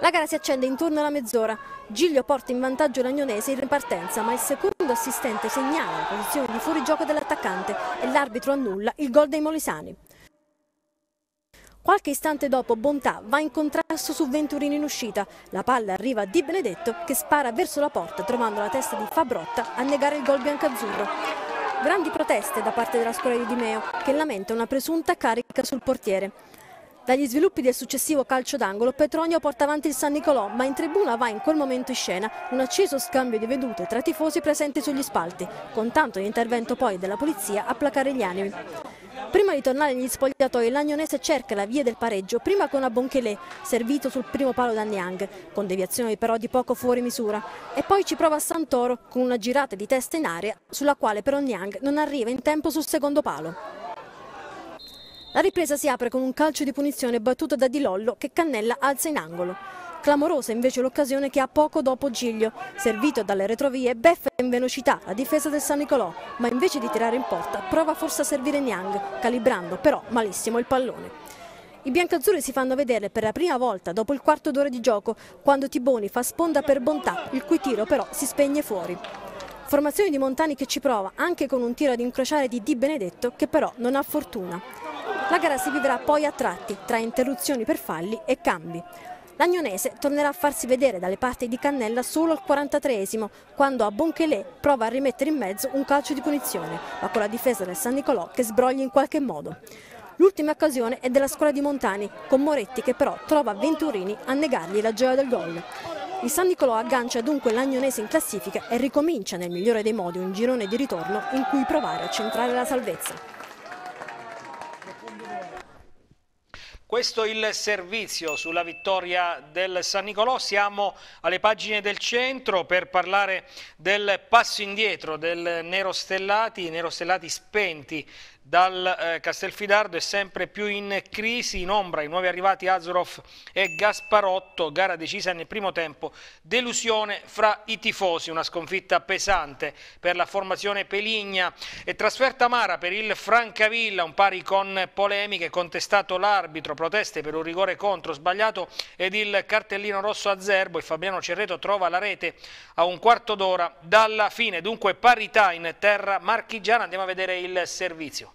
La gara si accende intorno alla mezz'ora. Giglio porta in vantaggio l'Agnonese in ripartenza, ma il secondo assistente segnala la posizione di fuorigioco dell'attaccante e l'arbitro annulla il gol dei Molisani. Qualche istante dopo Bontà va in contrasto su Venturini in uscita. La palla arriva a Di Benedetto che spara verso la porta trovando la testa di Fabrotta a negare il gol biancazzurro. Grandi proteste da parte della scuola di Dimeo che lamenta una presunta carica sul portiere. Dagli sviluppi del successivo calcio d'angolo Petronio porta avanti il San Nicolò ma in tribuna va in quel momento in scena un acceso scambio di vedute tra tifosi presenti sugli spalti con tanto di intervento poi della polizia a placare gli animi. Prima di tornare negli spogliatoi, l'Agnonese cerca la via del pareggio, prima con Abonchelé, servito sul primo palo da Niang, con deviazione però di poco fuori misura. E poi ci prova Santoro con una girata di testa in aria, sulla quale però Niang non arriva in tempo sul secondo palo. La ripresa si apre con un calcio di punizione battuto da Di Lollo che Cannella alza in angolo. Clamorosa invece l'occasione che ha poco dopo Giglio, servito dalle retrovie, beffa in velocità la difesa del San Nicolò, ma invece di tirare in porta prova forse a servire Niang, calibrando però malissimo il pallone. I biancazzurri si fanno vedere per la prima volta dopo il quarto d'ora di gioco, quando Tiboni fa sponda per bontà, il cui tiro però si spegne fuori. Formazione di Montani che ci prova, anche con un tiro ad incrociare di Di Benedetto, che però non ha fortuna. La gara si vivrà poi a tratti, tra interruzioni per falli e cambi. L'Agnonese tornerà a farsi vedere dalle parti di Cannella solo al 43esimo, quando a Bonchelé prova a rimettere in mezzo un calcio di punizione, ma con la difesa del San Nicolò che sbroglia in qualche modo. L'ultima occasione è della scuola di Montani, con Moretti che però trova Venturini a negargli la gioia del gol. Il San Nicolò aggancia dunque l'Agnonese in classifica e ricomincia nel migliore dei modi un girone di ritorno in cui provare a centrare la salvezza. Questo il servizio sulla vittoria del San Nicolò, siamo alle pagine del centro per parlare del passo indietro del Nero Stellati, Nero Stellati spenti dal eh, Castelfidardo è sempre più in crisi, in ombra i nuovi arrivati Azurov e Gasparotto, gara decisa nel primo tempo, delusione fra i tifosi, una sconfitta pesante per la formazione Peligna e trasferta Mara per il Francavilla, un pari con polemiche, contestato l'arbitro, proteste per un rigore contro sbagliato ed il cartellino rosso a Zerbo, il Fabiano Cerreto trova la rete a un quarto d'ora dalla fine, dunque parità in terra marchigiana, andiamo a vedere il servizio.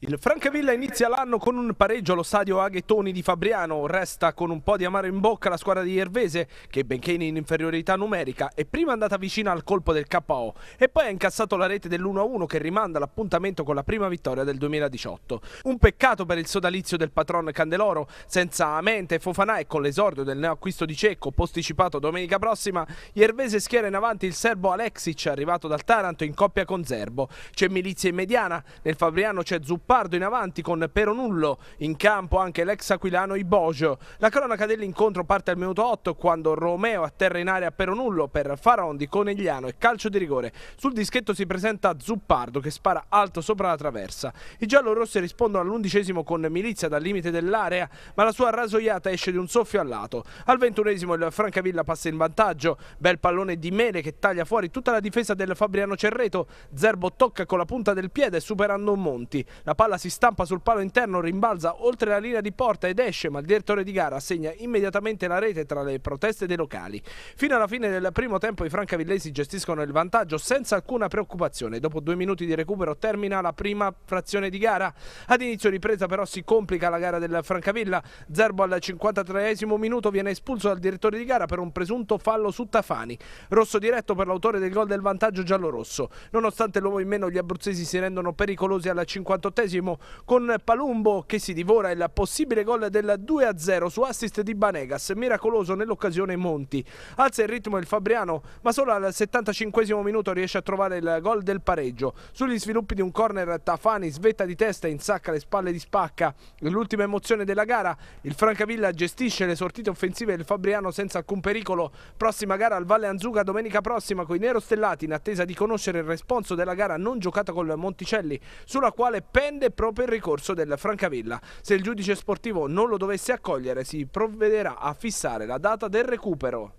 Il Francavilla inizia l'anno con un pareggio allo stadio Aghetoni di Fabriano, resta con un po' di amaro in bocca la squadra di Ervese che benché in inferiorità numerica è prima andata vicina al colpo del KO e poi ha incassato la rete dell'1-1 che rimanda l'appuntamento con la prima vittoria del 2018. Un peccato per il sodalizio del patron Candeloro, senza Amente e Fofanà e con l'esordio del neoacquisto di Cecco posticipato domenica prossima, gli Ervese schiera in avanti il serbo Alexic arrivato dal Taranto in coppia con Zerbo. C'è milizia in mediana, nel Fabriano c'è Zuppa Pardo in avanti con Peronullo, in campo anche l'ex aquilano Ibogio. La cronaca dell'incontro parte al minuto 8 quando Romeo atterra in area Peronullo per Farondi, Conegliano e calcio di rigore. Sul dischetto si presenta Zuppardo che spara alto sopra la traversa. I giallorossi rispondono all'undicesimo con Milizia dal limite dell'area, ma la sua rasoiata esce di un soffio a lato. Al ventunesimo il Francavilla passa in vantaggio, bel pallone di Mele che taglia fuori tutta la difesa del Fabriano Cerreto. Zerbo tocca con la punta del piede superando Monti. La palla si stampa sul palo interno, rimbalza oltre la linea di porta ed esce, ma il direttore di gara segna immediatamente la rete tra le proteste dei locali. Fino alla fine del primo tempo i francavillesi gestiscono il vantaggio senza alcuna preoccupazione. Dopo due minuti di recupero termina la prima frazione di gara. Ad inizio ripresa però si complica la gara del Francavilla. Zerbo al 53 esimo minuto viene espulso dal direttore di gara per un presunto fallo su Tafani. Rosso diretto per l'autore del gol del vantaggio giallo-rosso. Nonostante l'uomo in meno gli abruzzesi si rendono pericolosi al 58 diciassettesimo con Palumbo che si divora il possibile gol del 2-0 su assist di Banegas, miracoloso nell'occasione Monti. Alza il ritmo il Fabriano ma solo al 75 minuto riesce a trovare il gol del pareggio. Sugli sviluppi di un corner Tafani svetta di testa e insacca le spalle di Spacca. L'ultima emozione della gara, il Francavilla gestisce le sortite offensive del Fabriano senza alcun pericolo. Prossima gara al Valle Anzuga domenica prossima con i Nero Stellati in attesa di conoscere il responso della gara non giocata col Monticelli sulla quale pende aziende pro per ricorso del Francavilla. Se il giudice sportivo non lo dovesse accogliere si provvederà a fissare la data del recupero.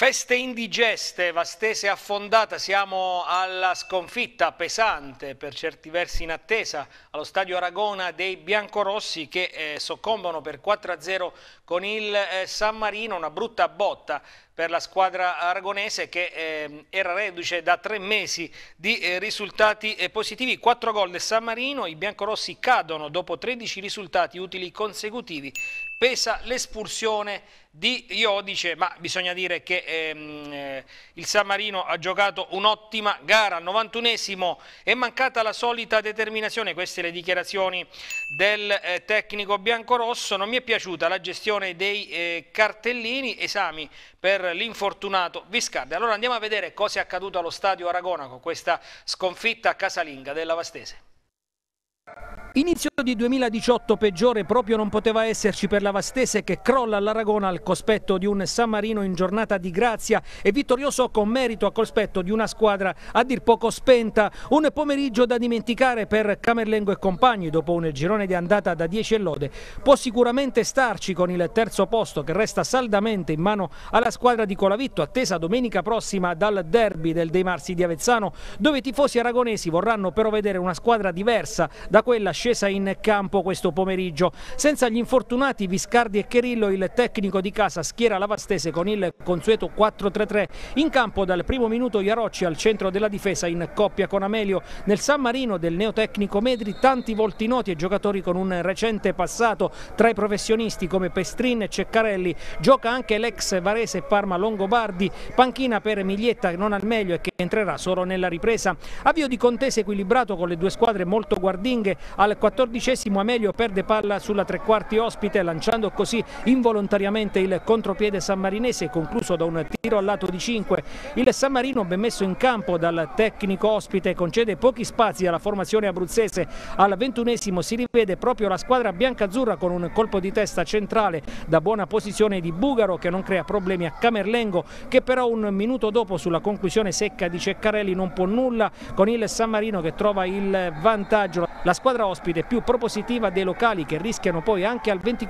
Feste indigeste, Vastese affondata, siamo alla sconfitta pesante, per certi versi in attesa, allo stadio Aragona dei biancorossi che eh, soccombono per 4-0 con il eh, San Marino, una brutta botta per la squadra aragonese che eh, era reduce da tre mesi di eh, risultati eh, positivi. Quattro gol del San Marino, i biancorossi cadono dopo 13 risultati utili consecutivi. Pesa l'espulsione di Iodice, ma bisogna dire che ehm, eh, il San Marino ha giocato un'ottima gara. Al 91esimo è mancata la solita determinazione, queste le dichiarazioni del eh, tecnico biancorosso. Non mi è piaciuta la gestione dei eh, cartellini, esami per l'infortunato Viscardi. Allora andiamo a vedere cosa è accaduto allo stadio Aragona con questa sconfitta casalinga della Vastese. Inizio di 2018 peggiore proprio non poteva esserci per la Vastese che crolla all'Aragona al cospetto di un San Marino in giornata di grazia e vittorioso con merito a cospetto di una squadra a dir poco spenta. Un pomeriggio da dimenticare per Camerlengo e compagni dopo un girone di andata da 10 e lode. Può sicuramente starci con il terzo posto che resta saldamente in mano alla squadra di Colavitto attesa domenica prossima dal derby del Dei Marsi di Avezzano dove i tifosi aragonesi vorranno però vedere una squadra diversa da quella discesa in campo questo pomeriggio. Senza gli infortunati Viscardi e Cherillo, il tecnico di casa schiera la Vastese con il consueto 4-3-3. In campo dal primo minuto Iarocci al centro della difesa in coppia con Amelio. Nel San Marino del neotecnico Medri tanti volti noti e giocatori con un recente passato tra i professionisti come Pestrin e Ceccarelli. Gioca anche l'ex Varese Parma Longobardi, panchina per Miglietta non al meglio e che entrerà solo nella ripresa. Avvio di contesa equilibrato con le due squadre molto guardinghe al al quattordicesimo Amelio perde palla sulla tre quarti ospite lanciando così involontariamente il contropiede sammarinese concluso da un tiro al lato di 5. Il San Marino ben messo in campo dal tecnico ospite concede pochi spazi alla formazione abruzzese. Al ventunesimo si rivede proprio la squadra biancazzurra con un colpo di testa centrale da buona posizione di Bugaro che non crea problemi a Camerlengo che però un minuto dopo sulla conclusione secca di Ceccarelli non può nulla con il San Marino che trova il vantaggio. La squadra ospite ospite più propositiva dei locali che rischiano poi anche al 24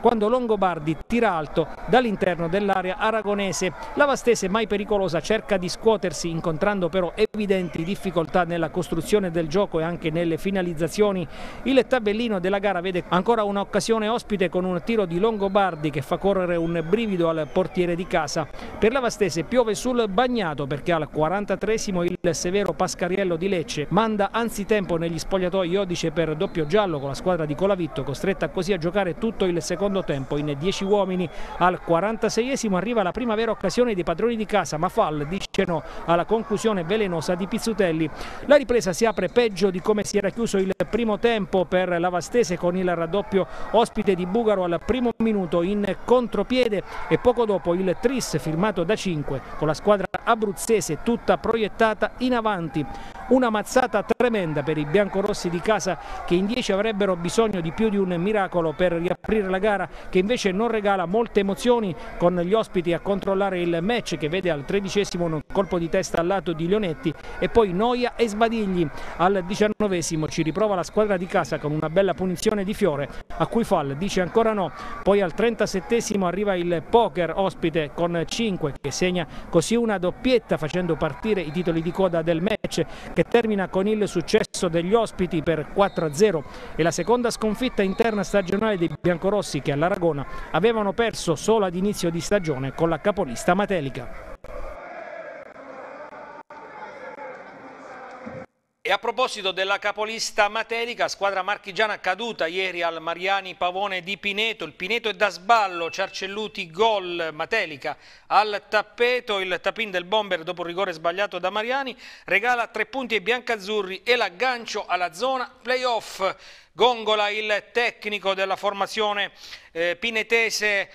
quando Longobardi tira alto dall'interno dell'area aragonese. La Vastese mai pericolosa cerca di scuotersi incontrando però evidenti difficoltà nella costruzione del gioco e anche nelle finalizzazioni. Il tabellino della gara vede ancora un'occasione ospite con un tiro di Longobardi che fa correre un brivido al portiere di casa. Per la Vastese piove sul bagnato perché al 43 il severo Pascariello di Lecce manda anzitempo negli spogliatoi Iodice per per doppio giallo con la squadra di Colavitto costretta così a giocare tutto il secondo tempo in 10 uomini al 46esimo arriva la prima vera occasione dei padroni di casa ma Fall dice no alla conclusione velenosa di Pizzutelli la ripresa si apre peggio di come si era chiuso il primo tempo per Lavastese con il raddoppio ospite di Bugaro al primo minuto in contropiede e poco dopo il tris firmato da 5 con la squadra abruzzese tutta proiettata in avanti una mazzata tremenda per i biancorossi di casa che in 10 avrebbero bisogno di più di un miracolo per riaprire la gara che invece non regala molte emozioni con gli ospiti a controllare il match che vede al tredicesimo un colpo di testa al lato di Leonetti e poi noia e sbadigli. Al diciannovesimo ci riprova la squadra di casa con una bella punizione di Fiore a cui Fall dice ancora no. Poi al trentasettesimo arriva il poker ospite con 5 che segna così una doppietta facendo partire i titoli di coda del match che che termina con il successo degli ospiti per 4-0 e la seconda sconfitta interna stagionale dei biancorossi che all'Aragona avevano perso solo ad inizio di stagione con la capolista Matelica. E a proposito della capolista Matelica, squadra marchigiana caduta ieri al Mariani Pavone di Pineto, il Pineto è da sballo, Ciarcelluti gol, Matelica al tappeto, il tapin del bomber dopo il rigore sbagliato da Mariani, regala tre punti ai biancazzurri e l'aggancio alla zona playoff. Gongola il tecnico della formazione eh, pinetese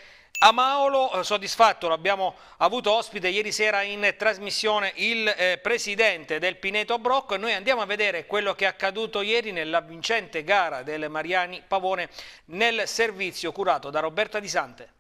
a Maolo, eh, soddisfatto, l'abbiamo avuto ospite ieri sera in trasmissione il eh, presidente del Pineto Brocco e noi andiamo a vedere quello che è accaduto ieri nella vincente gara del Mariani Pavone nel servizio curato da Roberta Di Sante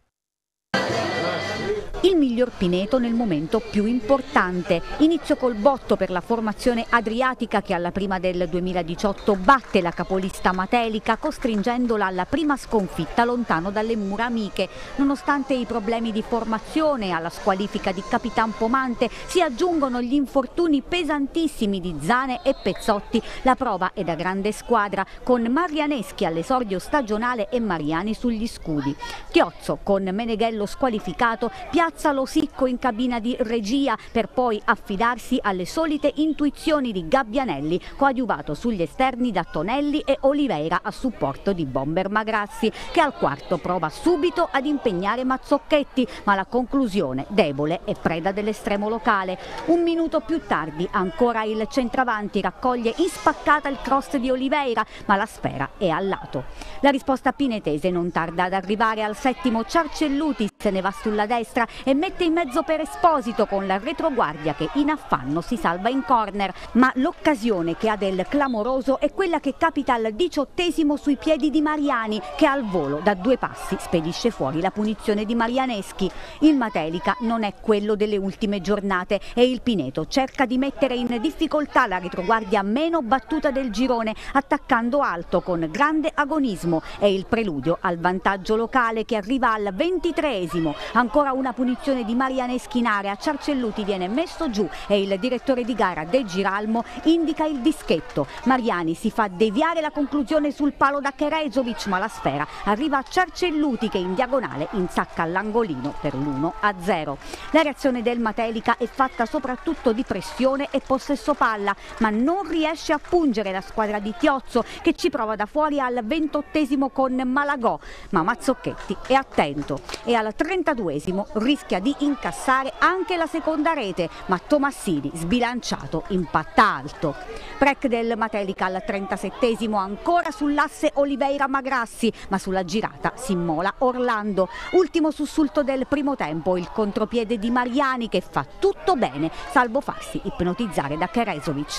il miglior Pineto nel momento più importante. Inizio col botto per la formazione adriatica che alla prima del 2018 batte la capolista Matelica costringendola alla prima sconfitta lontano dalle mura amiche. Nonostante i problemi di formazione alla squalifica di Capitan Pomante si aggiungono gli infortuni pesantissimi di Zane e Pezzotti. La prova è da grande squadra con Marianeschi all'esordio stagionale e Mariani sugli scudi. Chiozzo con Meneghello squalificato piazza piazza Losicco in cabina di regia per poi affidarsi alle solite intuizioni di Gabbianelli, coadiuvato sugli esterni da Tonelli e Oliveira a supporto di Bomber Magrassi, che al quarto prova subito ad impegnare Mazzocchetti, ma la conclusione debole e preda dell'estremo locale. Un minuto più tardi ancora il centravanti raccoglie in spaccata il cross di Oliveira, ma la sfera è al lato. La risposta pinetese non tarda ad arrivare al settimo Ciarcelluti, se ne va sulla destra e mette in mezzo per Esposito con la retroguardia che in affanno si salva in corner. Ma l'occasione che ha del clamoroso è quella che capita al diciottesimo sui piedi di Mariani che al volo da due passi spedisce fuori la punizione di Marianeschi. Il Matelica non è quello delle ultime giornate e il Pineto cerca di mettere in difficoltà la retroguardia meno battuta del girone attaccando alto con grande agonismo e il preludio al vantaggio locale che arriva al ventitreesimo. Ancora una punizione punizione di Mariana a Ciarcelluti viene messo giù e il direttore di gara De Giralmo indica il dischetto. Mariani si fa deviare la conclusione sul palo da Kerezovic, ma la sfera arriva a Ciarcelluti che in diagonale insacca l'angolino per l'1-0. La reazione del Matelica è fatta soprattutto di pressione e possesso palla, ma non riesce a pungere la squadra di Chiozzo che ci prova da fuori al ventottesimo con Malagò, ma Mazzocchetti è attento e al trentaduesimo riesce rischia di incassare anche la seconda rete, ma Tomassini sbilanciato impatta alto. Prec del Matelica al 37 ancora sull'asse Oliveira Magrassi, ma sulla girata si immola Orlando. Ultimo sussulto del primo tempo, il contropiede di Mariani che fa tutto bene, salvo farsi ipnotizzare da Keresovic.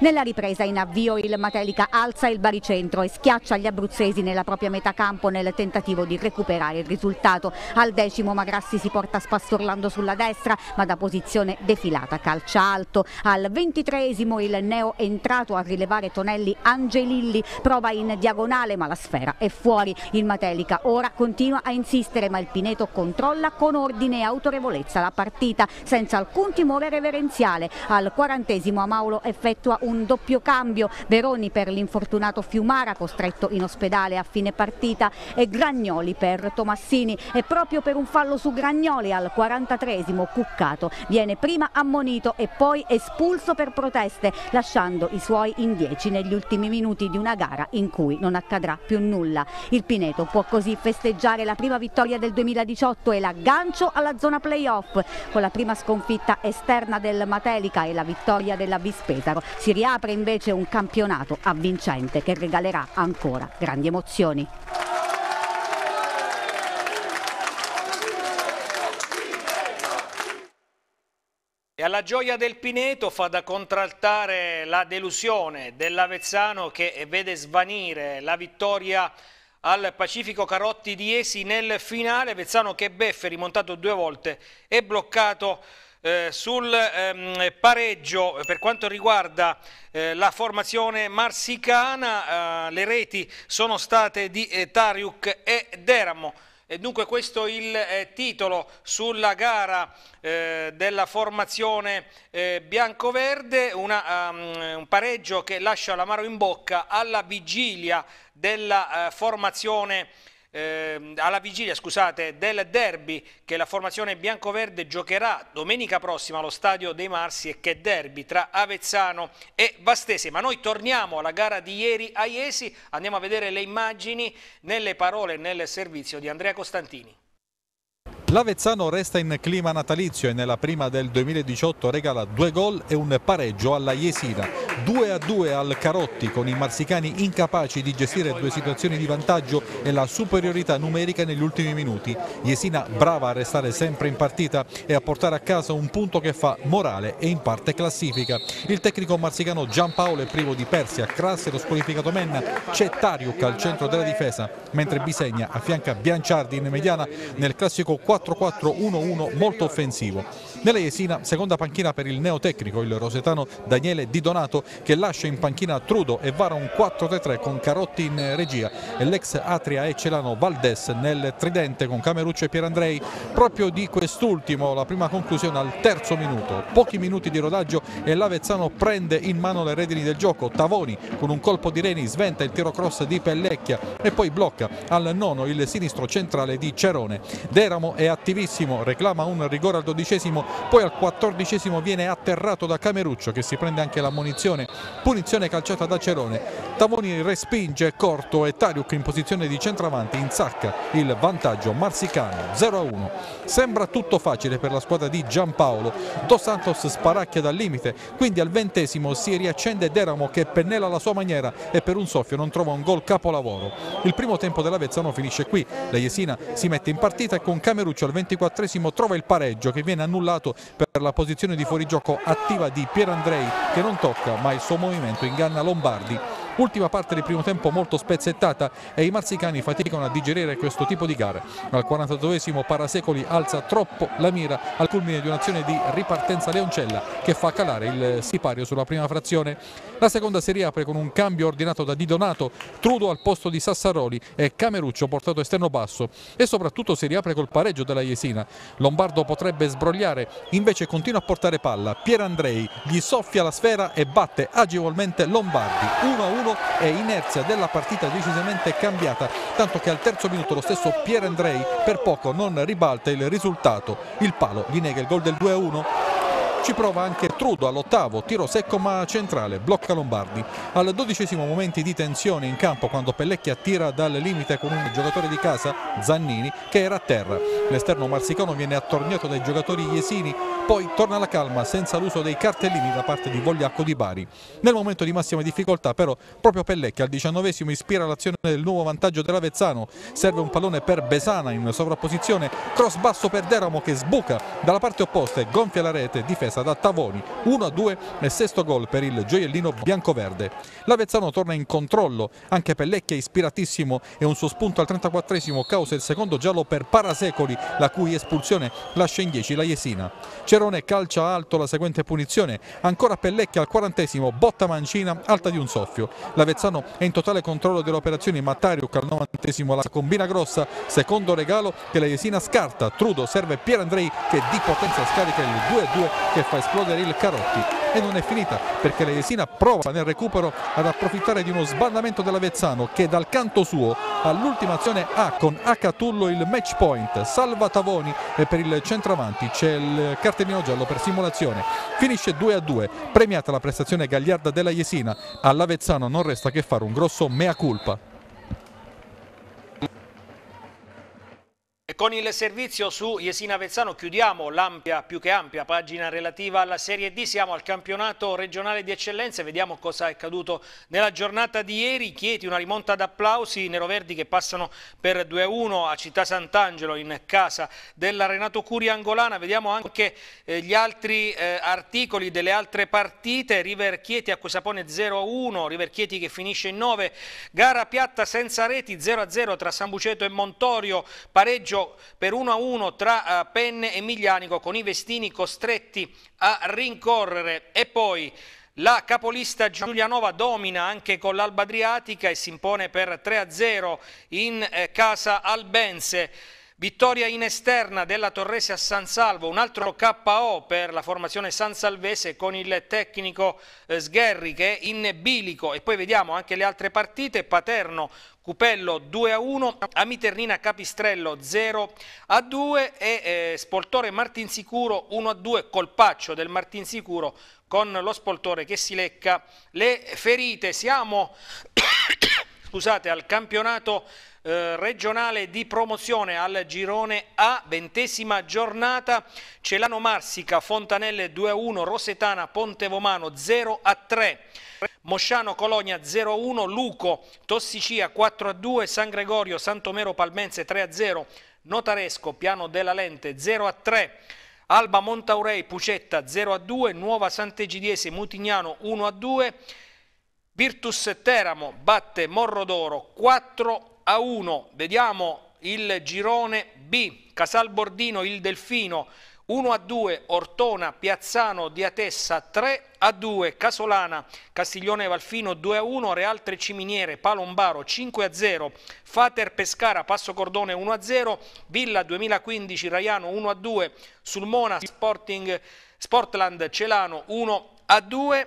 Nella ripresa in avvio il Matelica alza il baricentro e schiaccia gli abruzzesi nella propria metà campo nel tentativo di recuperare il risultato. Al decimo Magrassi si porta ribalta spastorlando sulla destra ma da posizione defilata calcia alto al ventitreesimo il neo entrato a rilevare Tonelli Angelilli prova in diagonale ma la sfera è fuori il Matelica ora continua a insistere ma il Pineto controlla con ordine e autorevolezza la partita senza alcun timore reverenziale al quarantesimo Amaulo effettua un doppio cambio Veroni per l'infortunato Fiumara costretto in ospedale a fine partita e Gragnoli per Tomassini e proprio per un fallo su Gragnoli Romagnoli al 43esimo Cuccato viene prima ammonito e poi espulso per proteste lasciando i suoi in 10 negli ultimi minuti di una gara in cui non accadrà più nulla. Il Pineto può così festeggiare la prima vittoria del 2018 e l'aggancio alla zona playoff con la prima sconfitta esterna del Matelica e la vittoria della Bispetaro. Si riapre invece un campionato avvincente che regalerà ancora grandi emozioni. E alla gioia del Pineto fa da contraltare la delusione dell'Avezzano che vede svanire la vittoria al Pacifico Carotti di Esi nel finale. Avezzano che beffe, rimontato due volte e bloccato eh, sul ehm, pareggio per quanto riguarda eh, la formazione marsicana. Eh, le reti sono state di eh, Tariuk e Deramo. E dunque questo è il eh, titolo sulla gara eh, della formazione eh, bianco-verde, um, un pareggio che lascia l'amaro in bocca alla vigilia della eh, formazione eh, alla vigilia scusate, del derby che la formazione biancoverde giocherà domenica prossima allo stadio dei Marsi e che derby tra Avezzano e Vastese. Ma noi torniamo alla gara di ieri a Iesi, andiamo a vedere le immagini nelle parole e nel servizio di Andrea Costantini. L'Avezzano resta in clima natalizio e nella prima del 2018 regala due gol e un pareggio alla Jesina. 2 a 2 al Carotti con i marsicani incapaci di gestire due situazioni di vantaggio e la superiorità numerica negli ultimi minuti. Jesina brava a restare sempre in partita e a portare a casa un punto che fa morale e in parte classifica. Il tecnico marsicano Giampaolo è privo di Persia, lo squalificato Menna, c'è Tariuk al centro della difesa, mentre Bisegna affianca Bianciardi in mediana nel classico 4 4-4-1-1 molto offensivo. Nella Jesina, seconda panchina per il neotecnico, il rosetano Daniele Di Donato che lascia in panchina Trudo e vara un 4-3-3 con Carotti in regia e l'ex Atria e Celano Valdes nel tridente con Cameruccio e Pierandrei. Proprio di quest'ultimo la prima conclusione al terzo minuto. Pochi minuti di rodaggio e l'Avezzano prende in mano le redini del gioco. Tavoni con un colpo di Reni sventa il tiro cross di Pellecchia e poi blocca al nono il sinistro centrale di Cerone. Deramo è attivissimo, reclama un rigore al dodicesimo poi al quattordicesimo viene atterrato da Cameruccio che si prende anche la munizione, punizione calciata da Cerone, Tavoni respinge corto e Tariuk in posizione di centravanti insacca il vantaggio marsicano 0-1, sembra tutto facile per la squadra di Giampaolo, Dos Santos sparacchia dal limite, quindi al ventesimo si riaccende Deramo che pennella alla sua maniera e per un soffio non trova un gol capolavoro, il primo tempo della Vezzano finisce qui, la Jesina si mette in partita e con Cameruccio al ventiquattresimo trova il pareggio che viene annullato rifiutato per la posizione di fuorigioco attiva di Pierandrei che non tocca ma il suo movimento inganna Lombardi Ultima parte del primo tempo molto spezzettata e i marsicani faticano a digerire questo tipo di gare. Al 42esimo Parasecoli alza troppo la mira al culmine di un'azione di ripartenza Leoncella che fa calare il sipario sulla prima frazione. La seconda si riapre con un cambio ordinato da Di Donato, Trudo al posto di Sassaroli e Cameruccio portato esterno basso e soprattutto si riapre col pareggio della Jesina. Lombardo potrebbe sbrogliare, invece continua a portare palla. Pier Andrei gli soffia la sfera e batte agevolmente Lombardi 1-1 1 e inerzia della partita decisamente cambiata, tanto che al terzo minuto lo stesso Pierre Andrei per poco non ribalta il risultato. Il palo gli nega il gol del 2-1 ci prova anche Trudo all'ottavo, tiro secco ma centrale, blocca Lombardi. Al dodicesimo momenti di tensione in campo quando Pellecchia tira dal limite con un giocatore di casa, Zannini, che era a terra. L'esterno marsicano viene attorniato dai giocatori Iesini, poi torna la calma senza l'uso dei cartellini da parte di Vogliacco di Bari. Nel momento di massima difficoltà però proprio Pellecchia al diciannovesimo ispira l'azione del nuovo vantaggio dell'Avezzano, serve un pallone per Besana in sovrapposizione, cross basso per Deramo che sbuca dalla parte opposta e gonfia la rete difesa ripresa da Tavoni 1-2 e sesto gol per il gioiellino biancoverde. L'Avezzano torna in controllo, anche Pellecchia ispiratissimo e un suo spunto al 34esimo causa il secondo giallo per Parasecoli, la cui espulsione lascia in 10 la Jesina. Cerone calcia alto la seguente punizione, ancora Pellecchia al 40esimo, botta mancina alta di un soffio. L'Avezzano è in totale controllo delle operazioni, Mattariuc al 90esimo la combina grossa, secondo regalo che la Jesina scarta, Trudo serve Pierandrei che di potenza scarica il 2-2 che fa esplodere il Carotti e non è finita perché la Jesina prova nel recupero ad approfittare di uno sbandamento dell'Avezzano che dal canto suo all'ultima azione ha con Acatullo il match point salva Tavoni e per il centravanti c'è il cartellino giallo per simulazione finisce 2 a 2 premiata la prestazione gagliarda della Jesina all'Avezzano non resta che fare un grosso mea culpa con il servizio su Jesina Vezzano chiudiamo l'ampia, più che ampia, pagina relativa alla Serie D. Siamo al campionato regionale di eccellenza e vediamo cosa è accaduto nella giornata di ieri. Chieti una rimonta d'applausi, i neroverdi che passano per 2-1 a Città Sant'Angelo in casa della Renato Curia Angolana. Vediamo anche eh, gli altri eh, articoli delle altre partite. River Chieti a Cosapone 0-1, River Chieti che finisce in 9, gara piatta senza reti 0-0 tra Sambuceto e Montorio, pareggio per 1-1 a tra eh, Penne e Miglianico con i Vestini costretti a rincorrere e poi la capolista Giulianova domina anche con l'Alba Adriatica e si impone per 3-0 a in eh, casa Albense. Vittoria in esterna della Torrese a San Salvo, un altro KO per la formazione sansalvese con il tecnico eh, Sgherri che è in bilico e poi vediamo anche le altre partite, Paterno Cupello 2 a 1, Amiternina Capistrello 0 a 2 e eh, Spoltore Martinsicuro 1 a 2, colpaccio del Martinsicuro con lo Spoltore che si lecca le ferite. Siamo <coughs> scusate, al campionato eh, regionale di promozione al girone A, ventesima giornata, Celano Marsica, Fontanelle 2-1, Rosetana, Pontevomano 0-3. Mosciano Cologna 0-1, Luco Tossicia 4-2, San Gregorio Santomero Palmense 3-0, Notaresco Piano della Lente 0-3. Alba Montaurei Pucetta 0 a 2, Nuova Sant'Egidiese Mutignano 1 a 2, Virtus Teramo batte Morrodoro 4 a 1, vediamo il girone B, Casal Bordino, il Delfino 1 a 2 Ortona, Piazzano, Diatessa 3 a 2 Casolana, Castiglione Valfino 2 a 1 Real Treciminiere, Palombaro 5 a 0 Fater Pescara, Passo Cordone 1 a 0 Villa 2015, Raiano 1 a 2 Sulmona, Sporting, Sportland Celano 1 a 2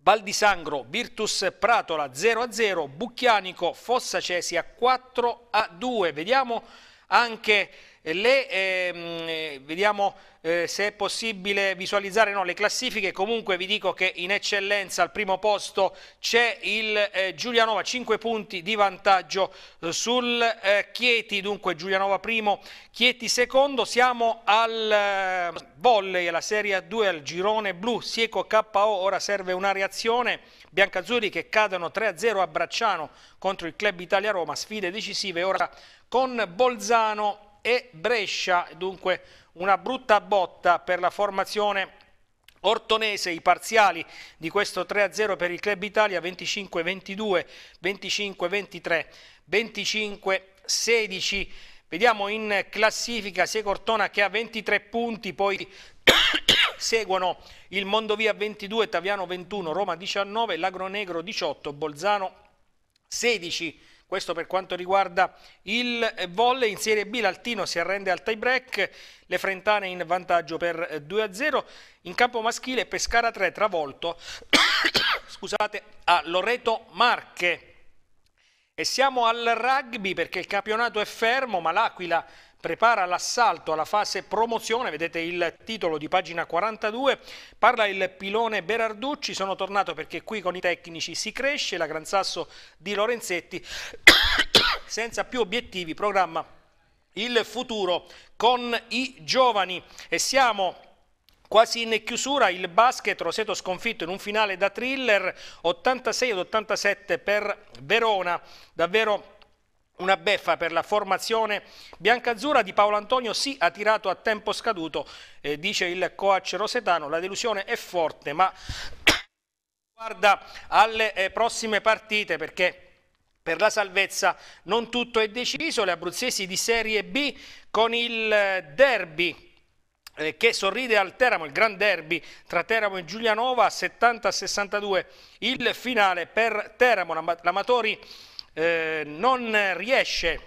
Valdisangro, Virtus Pratola 0-0, Bucchianico, Fossa Cesia 4-2. Vediamo anche le, ehm, eh, vediamo eh, se è possibile visualizzare no, le classifiche, comunque vi dico che in eccellenza al primo posto c'è il eh, Giulianova, 5 punti di vantaggio eh, sul eh, Chieti, dunque Giulianova primo, Chieti secondo, siamo al eh, volley, alla Serie 2, al girone blu, Sieco KO, ora serve una reazione, Biancazzurri che cadono 3-0 a Bracciano contro il club Italia-Roma, sfide decisive ora con Bolzano e Brescia, dunque una brutta botta per la formazione Ortonese, i parziali di questo 3-0 per il Club Italia 25-22, 25-23, 25-16. Vediamo in classifica sia Cortona che ha 23 punti, poi <coughs> seguono il Mondovia 22, Taviano 21, Roma 19, Lagronegro 18, Bolzano 16. Questo per quanto riguarda il volley. In Serie B l'Altino si arrende al tie break, le Frentane in vantaggio per 2-0. In campo maschile Pescara 3 travolto <coughs> scusate, a Loreto Marche. E siamo al rugby perché il campionato è fermo, ma l'Aquila prepara l'assalto alla fase promozione, vedete il titolo di pagina 42, parla il pilone Berarducci, sono tornato perché qui con i tecnici si cresce, la Gran Sasso di Lorenzetti <coughs> senza più obiettivi programma il futuro con i giovani e siamo Quasi in chiusura il basket, Roseto sconfitto in un finale da thriller, 86 87 per Verona, davvero una beffa per la formazione biancazzurra di Paolo Antonio si sì, ha tirato a tempo scaduto, eh, dice il coach rosetano, la delusione è forte ma <coughs> guarda alle eh, prossime partite perché per la salvezza non tutto è deciso, le abruzzesi di Serie B con il eh, derby eh, che sorride al Teramo, il gran derby tra Teramo e Giulianova, 70-62 il finale per Teramo, l'amatori eh, non riesce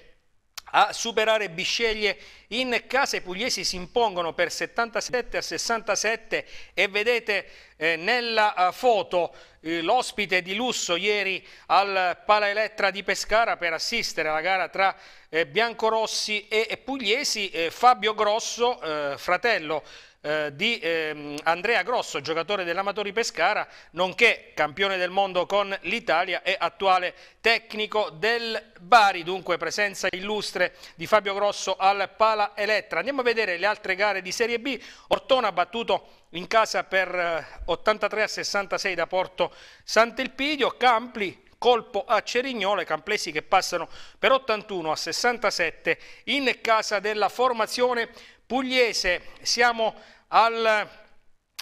a superare Bisceglie in casa i pugliesi si impongono per 77 a 67 e vedete eh, nella eh, foto eh, l'ospite di lusso ieri al Pala Elettra di Pescara per assistere alla gara tra eh, biancorossi e, e pugliesi eh, Fabio Grosso fratello eh, di ehm, Andrea Grosso, giocatore dell'Amatori Pescara, nonché campione del mondo con l'Italia e attuale tecnico del Bari, dunque presenza illustre di Fabio Grosso al Pala Elettra. Andiamo a vedere le altre gare di Serie B, Ortona ha battuto in casa per 83 eh, a 66 da Porto Sant'Elpidio, Campli colpo a Cerignola, Camplesi che passano per 81 a 67 in casa della formazione pugliese, siamo al,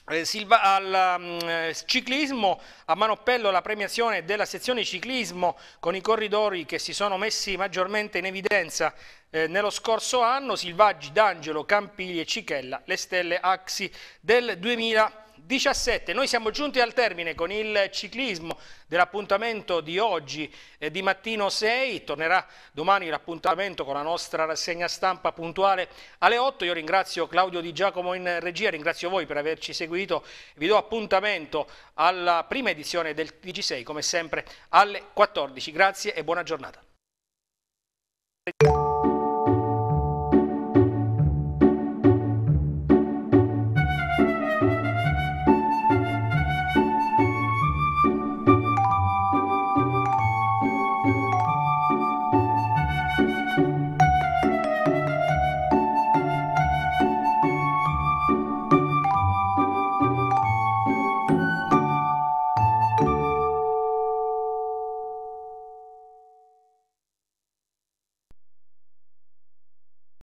eh, silva, al mh, mm, eh, ciclismo, a Manopello la premiazione della sezione ciclismo con i corridori che si sono messi maggiormente in evidenza eh, nello scorso anno, Silvaggi, D'Angelo, Campigli e Cichella, le stelle Axi del 2020. 17. Noi siamo giunti al termine con il ciclismo dell'appuntamento di oggi eh, di mattino 6. Tornerà domani l'appuntamento con la nostra rassegna stampa puntuale alle 8. Io ringrazio Claudio Di Giacomo in regia, ringrazio voi per averci seguito. Vi do appuntamento alla prima edizione del TG6 come sempre alle 14. Grazie e buona giornata.